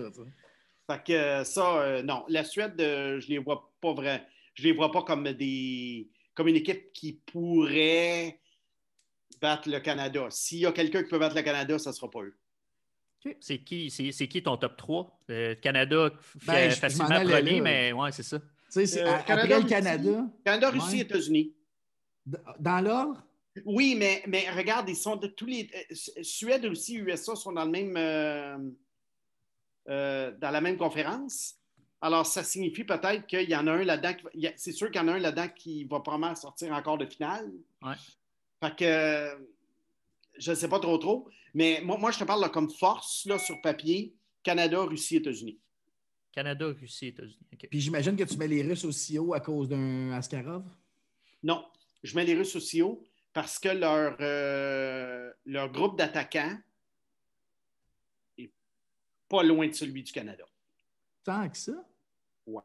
Fait que ça, euh, non. La Suède, euh, je les vois pas vrai. Je les vois pas comme des comme une équipe qui pourrait battre le Canada. S'il y a quelqu'un qui peut battre le Canada, ça ne sera pas eux. C'est qui, c'est, qui ton top 3? Le euh, Canada ben, facilement premier, mais ouais, c'est ça. C'est euh, Canada, Canada. Canada, Russie, États-Unis. Dans l'ordre? Oui, mais, mais regarde, ils sont de tous les. Euh, Suède aussi, USA sont dans le même. Euh, dans la même conférence. Alors, ça signifie peut-être qu'il y en a un là-dedans. Qui... C'est sûr qu'il y en a un là-dedans qui va probablement sortir encore de finale. Ouais. Fait que. Je ne sais pas trop trop, mais moi, moi, je te parle comme force là, sur papier, Canada, Russie, États-Unis. Canada, Russie, États-Unis. Puis j'imagine que tu mets les Russes aussi haut e à cause d'un Askarov? Non, je mets les Russes aussi haut e parce que leur, euh, leur groupe d'attaquants est pas loin de celui du Canada. Tant que ça? Ouais.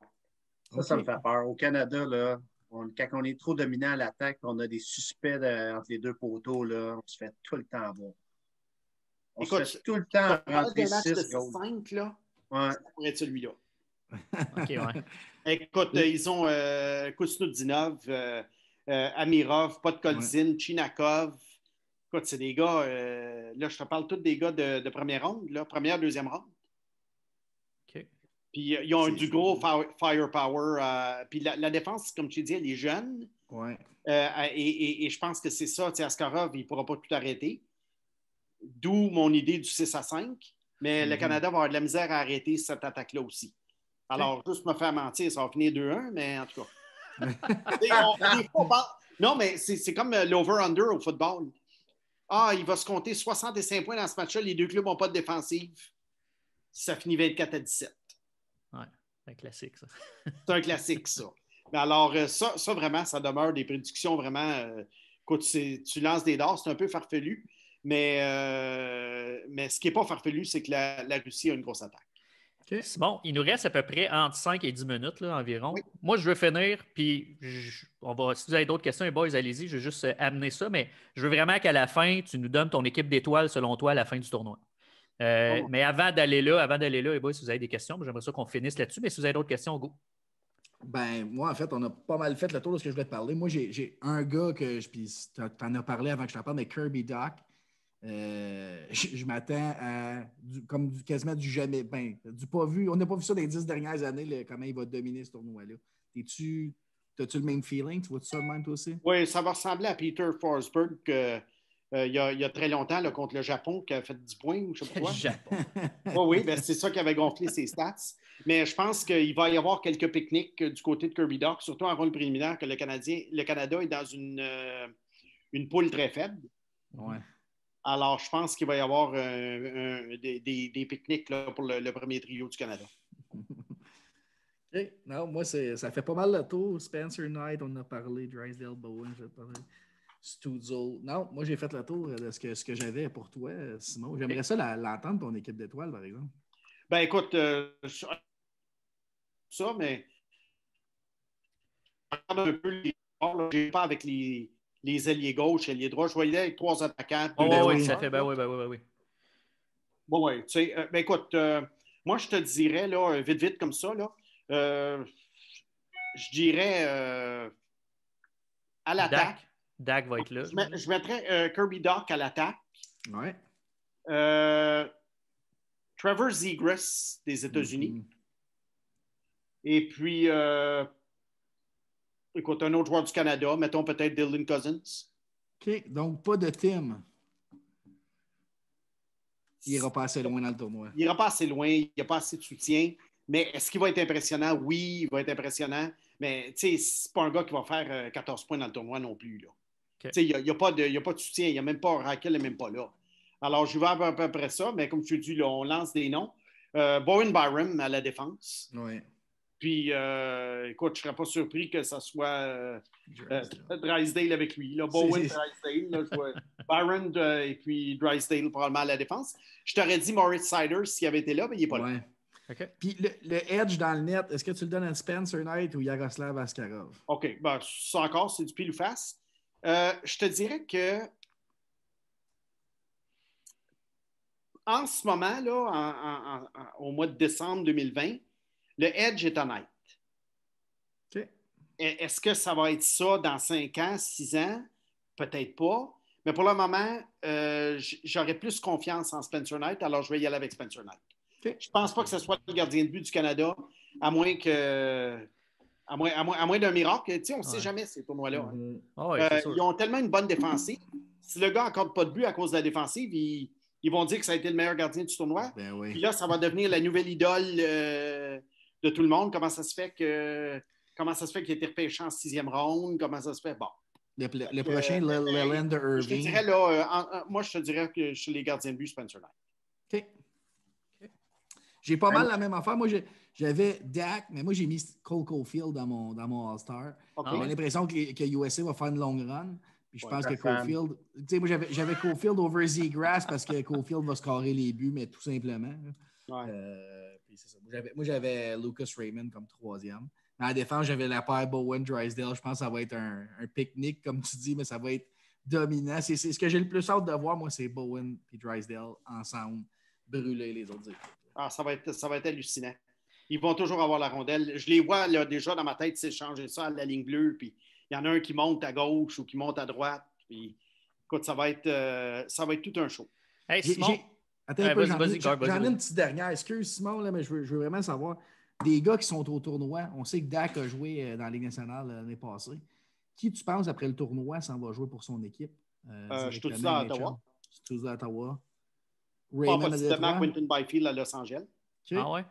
Ça, ça me fait peur. Au Canada, là, quand on est trop dominant à l'attaque, on a des suspects entre les deux poteaux, là, on se fait tout le temps avoir. On Écoute, se fait tout le temps rentrer 6 là, ça pourrait être celui-là. OK, ouais. Écoute, ils ont euh, euh, euh Amirov, Podkolzin, Chinakov. Écoute, c'est des gars, euh, là, je te parle tous des gars de, première ronde, première, deuxième ronde. OK. Puis ils ont du gros firepower. puis la, défense, comme tu dis, elle est jeune. Ouais. Et, et, et, je pense que c'est ça, Askarov, il ne pourra pas tout arrêter. D'où mon idée du 6 à 5. Mais le Canada va avoir de la misère à arrêter cette attaque-là aussi. Alors, juste me faire mentir, ça va finir 2-1, mais en tout cas. non, mais c'est comme euh, l'over-under au football. Ah, il va se compter 65 points dans ce match-là. Les deux clubs n'ont pas de défensive. Ça finit 24 à 17. Ouais, un classique, ça. c'est un classique, ça. Mais alors, euh, ça, ça, vraiment, ça demeure des prédictions vraiment. Quand euh, tu lances des dards, c'est un peu farfelu. Mais, euh, mais ce qui n'est pas farfelu, c'est que la, la, Russie a une grosse attaque. Bon, il nous reste à peu près entre 5 et 10 minutes là, environ. Moi, je veux finir, puis on va, si vous avez d'autres questions, les boys, allez-y, je vais juste euh, amener ça, mais je veux vraiment qu'à la fin, tu nous donnes ton équipe d'étoiles selon toi à la fin du tournoi. Euh, oh. Mais avant d'aller là, avant d'aller là, boys, si vous avez des questions, j'aimerais ça qu'on finisse là-dessus, mais si vous avez d'autres questions, go. Ben, moi, en fait, on a pas mal fait le tour de ce que je voulais te parler. Moi, j'ai un gars que, puis en as parlé avant que je te parle, mais Kirby Doc. Euh, je, m'attends à comme du, quasiment du jamais ben, du pas vu. On n'a pas vu ça dans les dix dernières années, comment il va dominer ce tournoi-là. tu as-tu le même feeling? Tu vois ça le même toi aussi? Oui, ça va ressembler à Peter Forsberg euh, il, y a, très longtemps contre le Japon qui a fait 10 points ou je sais pas quoi. Japon. oui, ben, c'est ça qui avait gonflé ses stats. Mais je pense qu'il va y avoir quelques pique-niques du côté de Kirby Dock, surtout en le préliminaire que le Canadien, le Canada est dans une, euh, une poule très faible. Ouais. Alors, je pense qu'il va y avoir euh, des, pique-niques pour le, premier trio du Canada. Non, moi, ça fait pas mal le tour. Spencer Knight, on a parlé. Drysdale Bowen, j'ai parlé. Studio. Non, moi, j'ai fait le tour de ce que, ce que j'avais pour toi, Simon. J'aimerais ça l'entendre, ton équipe d'étoiles, par exemple. Ben, écoute, euh, ça, mais. Je pas avec les les ailiers gauche, ailiers droit. Je voyais avec trois attaquants. oui, oh, oui, ça fait. Ben oui, ben oui, ben oui. Bon, oui, tu sais, euh, ben écoute, euh, moi, je te dirais, là, euh, vite, vite, comme ça, là, je dirais à l'attaque. Dak. va être là. Je, mettrais Kirby Doc à l'attaque. Oui. Trevor Zegras des États-Unis. Mm-hmm. Et puis, Écoute, un autre joueur du Canada, mettons peut-être Dylan Cousins. OK, donc pas de Tim. Il n'ira pas assez loin dans le tournoi. Il ira pas assez loin, il n'y a pas assez de soutien. Mais est-ce qu'il va être impressionnant? Oui, il va être impressionnant. Mais ce n'est pas un gars qui va faire 14 euh, points dans le tournoi non plus. Là. Il n'y a, pas de, soutien. Il n'y a même pas Raquel, il n'est même pas là. Alors, je vais avoir un peu après ça, mais comme tu te dis, on lance des noms. Euh, Bowen Byram à la défense. Oui. Puis, euh, écoute, je ne serais pas surpris que ça soit euh, euh, Drysdale avec lui. Bowen, Drysdale, là, je Byron et puis Drysdale probablement à la défense. Je t'aurais dit Maurice Siders s'il avait été là, mais il n'est pas là. Puis le, edge dans le net, est-ce que tu le donnes à Spencer Knight ou Yaroslav Askarov? OK, ben, ça encore, c'est du pile ou face. je te dirais que en ce moment, là, au mois de décembre 2020, le edge est honnête. Okay. E-, est-ce que ça va être ça dans cinq ans, six ans? Peut-être pas. Mais pour le moment, euh, j'aurais plus confiance en Spencer Knight, alors je vais y aller avec Spencer Knight. Je ne pense pas que ce soit le gardien de but du Canada, à moins que. À moins, à moins, d'un miracle. on ne sait jamais ces tournois-là. Mm-hmm. Ah euh, ils ont tellement une bonne défensive. Si le gars n'accorde pas de but à cause de la défensive, ils, vont dire que ça a été le meilleur gardien du tournoi. Ben Puis là, ça va devenir la nouvelle idole. Euh, de tout le monde. Comment ça se fait que comment ça se fait qu'il ait été repêché en sixième ronde? Comment ça se fait? Bon. Le, euh, prochain, euh, Leland ben, Irving. Je te dirais, là, euh, moi, je te dirais que je suis les gardiens de but, Spencer Knight. OK. J'ai pas mal la même affaire. Moi, j'avais Dak, mais moi, j'ai mis Cole Cofield dans mon, dans mon All-Star. J'ai l'impression que, que USA va faire une long run. Puis je pense que Cofield... tu sais, moi j'avais Cofield over Z Grass parce que Cofield va scorer les buts, mais tout simplement. Ouais. Euh, moi, j'avais Lucas Raymond comme troisième. Mais la défense, j'avais la paire Bowen Drysdale. Je pense que ça va être un, un pique-nique, comme tu dis, mais ça va être dominant. C'est ce que j'ai le plus hâte de voir, moi, c'est Bowen et Drysdale ensemble brûler les autres équipes. Ah, ça, va être, ça va être hallucinant. Ils vont toujours avoir la rondelle. Je les vois déjà dans ma tête s'échanger ça à la ligne bleue. Puis il y en a un qui monte à gauche ou qui monte à droite. Puis écoute, ça va être, euh, ça va être tout un show. Hey, Simon, j'en ai une petite dernière. Excuse Simon, mais je veux, vraiment savoir. Des gars qui sont au tournoi, on sait que Dak a joué euh, dans la Ligue nationale euh, l'année passée. Qui tu penses après le tournoi s'en va jouer pour son équipe? Euh, je suis à Ottawa. Je suis à Ottawa. pas forcément Quentin Byfield à Los Angeles. Ah ouais?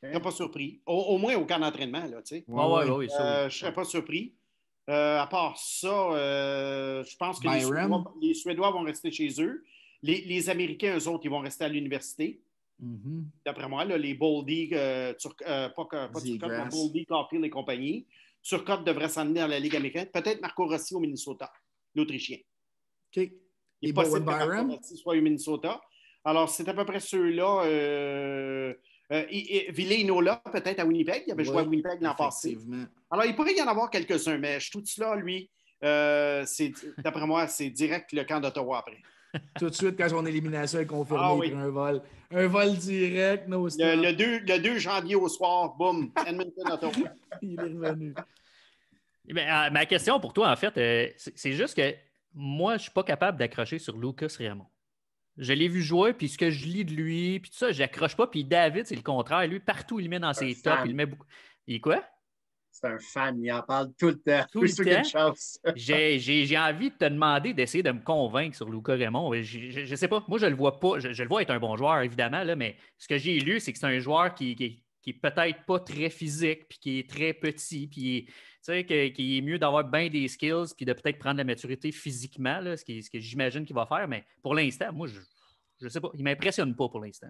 Je ne serais pas surpris. Au, moins au camp d'entraînement, là, tu sais. Ouais, je ne serais pas surpris. à part ça, je pense que les Suédois, vont rester chez eux. Les, Américains, eux autres, ils vont rester à l'université. Mm-hmm. D'après moi, les Boldy, euh, euh, pas, pas Turcotte, mais Boldy, Hill et compagnie. Turcotte devrait s'en à la Ligue américaine. Peut-être Marco Rossi au Minnesota, l'Autrichien. Il est possible soit au Minnesota. Alors, c'est à peu près ceux-là. Euh, euh peut-être à Winnipeg. Il avait joué à Winnipeg l'an passé. Alors, il pourrait y en avoir quelques-uns, mais tout cela, lui, d'après moi, c'est direct le camp d'Ottawa après. Tout de suite, quand son élimination est confirmée, ah un vol. Un vol direct, le, 2, janvier au soir, boum, Edmonton, tombé. il est revenu. Eh ben, euh, ma question pour toi, en fait, euh, c'est juste que moi, je ne suis pas capable d'accrocher sur Lucas Raymond. Je l'ai vu jouer, puis ce que je lis de lui, puis tout ça, je n'accroche pas. Puis David, c'est le contraire. Lui, partout, il met dans ses euh, tops. Il met beaucoup. Il quoi? C'est un fan, il en parle tout le temps. Tout J'ai envie de te demander d'essayer de me convaincre sur Luca Raymond. Je ne sais pas, moi je le vois pas, je, le vois être un bon joueur évidemment, là, mais ce que j'ai lu, c'est que c'est un joueur qui, qui, est peut-être pas très physique, puis qui est très petit, puis tu sais, qu'il est mieux d'avoir bien des skills, puis de peut-être prendre la maturité physiquement, ce, que j'imagine qu'il va faire, mais pour l'instant, moi je ne sais pas, il ne m'impressionne pas pour l'instant.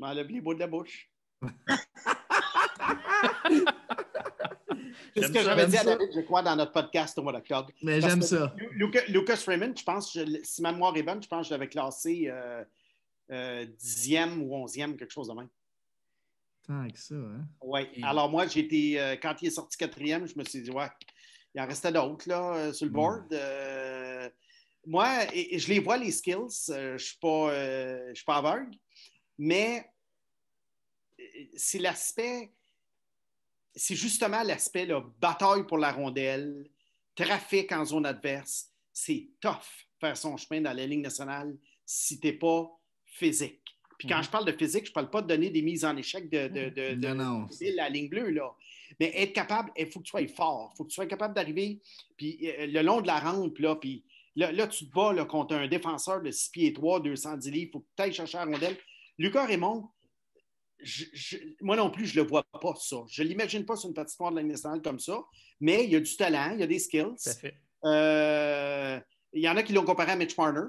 Le de la bouche. C'est ce que j'avais dit à David, je crois, dans notre podcast au mois d'octobre. Mais j'aime ça. Lucas, Freeman, Raymond, je pense, si ma mémoire est bonne, je pense que je l'avais classé euh, euh, dixième euh, ou onzième, quelque chose de même. Tant que ça, hein? Oui. Alors moi, j'étais, euh, quand il est sorti quatrième, je me suis dit, ouais, il en restait d'autres, là, sur le hmm. board. moi, je les vois, les skills. je ne suis, pas, suis pas aveugle. Mais c'est l'aspect c'est justement l'aspect bataille pour la rondelle, trafic en zone adverse. C'est tough faire son chemin dans la ligne nationale si tu n'es pas physique. Puis quand mhm. je parle de physique, je ne parle pas de donner des mises en échec de, la ligne bleue. Là. Mais être capable, il faut que tu sois fort. Il faut que tu sois capable d'arriver puis, euh, le long de la rampe. Là, puis, là, tu te bats contre un défenseur de 6 pieds 3, 210 livres. Il faut peut-être chercher la rondelle. Lucas Raymond, moi non plus, je ne le vois pas ça. Je ne l'imagine pas sur une patinoire de la comme ça, mais il y a du talent, il y a des skills. Euh, il y en a qui l'ont comparé à Mitch Marner.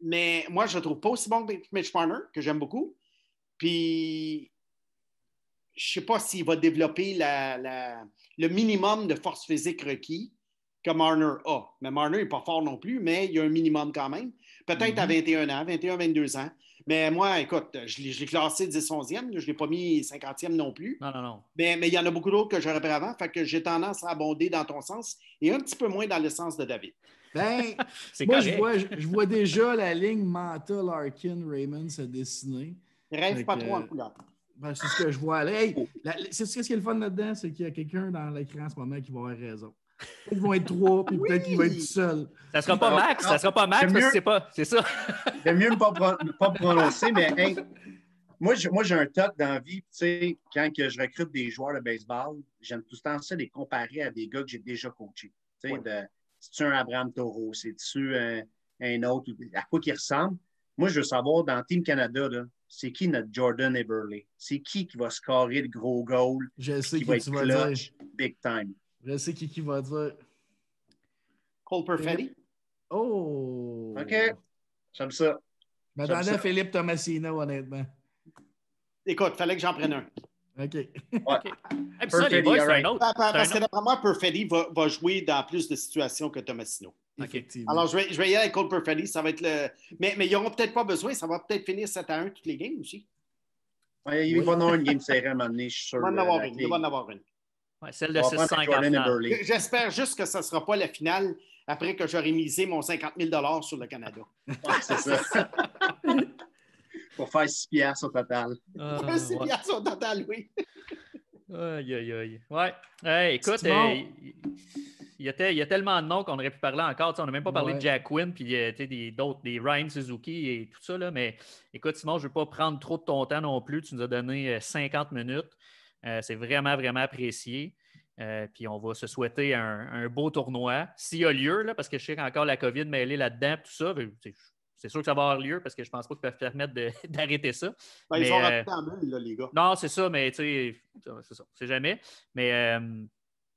Mais moi, je ne le trouve pas aussi bon que Mitch Marner, que j'aime beaucoup. Puis, je ne sais pas s'il va développer le minimum de force physique requis que Marner a. Mais Marner n'est pas fort non plus, mais il y a un minimum quand même. Peut-être à 21 mhm. ans, 21-22 ans. Mais moi, écoute, je l'ai classé 10-11e, je ne l'ai pas mis 50e non plus. Non, non, non. Mais, mais il y en a beaucoup d'autres que j'aurais avant, fait que j'ai tendance à abonder dans ton sens et un petit peu moins dans le sens de David. Ben, moi, je vois, je vois, déjà la ligne «Manta, Larkin, Raymond se dessiner. Rêve pas trop en couleur. Ben, c'est ce que je vois. Hey, oh. c'est ce qui est le fun là-dedans, c'est qu'il y a quelqu'un dans l'écran en ce moment qui va avoir raison. Ils vont être trois, puis ah peut-être qu'ils vont être seuls. Ça sera pas ah, Max, ça ah, sera pas Max, parce que c'est pas. C'est ça. C'est mieux ne pas, pas prononcer, mais moi, j'ai, moi, j'ai un toc d'envie. Tu sais, quand que je recrute des joueurs de baseball, j'aime tout le temps ça les comparer à des gars que j'ai déjà coachés. Tu sais, c'est-tu un Abraham Taureau? C'est-tu un, euh, un autre? À quoi qu'il ressemble? Moi, je veux savoir, dans Team Canada, c'est qui notre Jordan Eberle? C'est qui qui va scorer le gros goal? Je sais qui va être tu clutch, big time. Je sais qui, qui va dire. Cole Perfetti. Oh! OK. J'aime ça. M'attendais Philippe Tomasino, honnêtement. Écoute, il fallait que j'en prenne un. OK. Perfetti, Parce que normalement Perfetti va, va, jouer dans plus de situations que Tomasino. OK. Alors, je vais, je vais, y aller avec Cole Perfetti. Ça va être le... Mais, mais ils n'auront peut-être pas besoin. Ça va peut-être finir 7 à 1 toutes les games aussi. Ouais, il va avoir une game serrée à un moment donné, je suis sûr. va en euh, avoir une celle de 6,50 J'espère juste que ce ne sera pas la finale après que j'aurai misé mon 50 000 sur le Canada. c'est ça. Pour faire 6 piastres au total. 6 ah, piastres au total, oui. aïe, aïe, aïe. Ouais. écoute, euh, il y, a tellement de noms qu'on aurait pu parler encore. on n'a même pas parlé de Jack Quinn, puis euh, des, d'autres, des Ryan Suzuki et tout ça. Là. Mais écoute, Simon, je ne veux pas prendre trop de ton temps non plus. Tu nous as donné 50 euh, minutes. Euh, c'est vraiment, vraiment apprécié. Euh, puis on va se souhaiter un, beau tournoi, s'il y a lieu, là, parce que je sais qu'encore la COVID mêlée là-dedans, tout ça, ben, c'est sûr que ça va avoir lieu parce que je ne pense pas qu'ils peuvent permettre d'arrêter ça. Ben, ils ont euh, les gars. Non, c'est ça, mais tu sais, c'est ça, jamais. Mais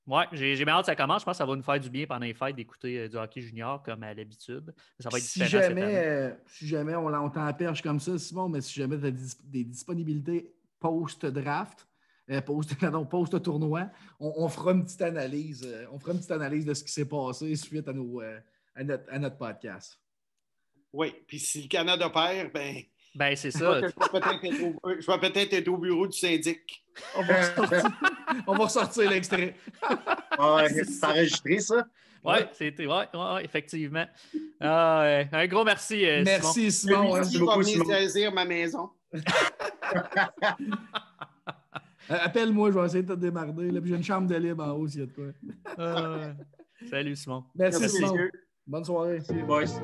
moi, euh, j'ai hâte que ça commence. Je pense que ça va nous faire du bien pendant les fêtes d'écouter du hockey junior comme à l'habitude. si Jamais, si jamais on, l'entend à perche comme ça, Simon, mais si jamais tu as des disponibilités post-draft, euh, post-tournoi. On, fera une petite analyse. Euh, on fera une petite analyse de ce qui s'est passé suite à, nos, euh, à, notre, podcast. Oui, puis si le Canada perd, ben. Ben, c'est ça. Je vais peut-être être, au bureau du syndic. On va ressortir, on va ressortir l'extrait. Ah c'est enregistré, ça? Oui, ouais, ouais, ouais, effectivement. Ah, un gros merci. Simon. merci, Simon. Simon. Merci, merci venir saisir ma maison. Euh, appelle-moi, je vais essayer de te démarrer. j'ai une chambre de libre en haut s'il y a de quoi. Ah, salut Simon. Merci, Merci Simon. Bonne soirée. Merci,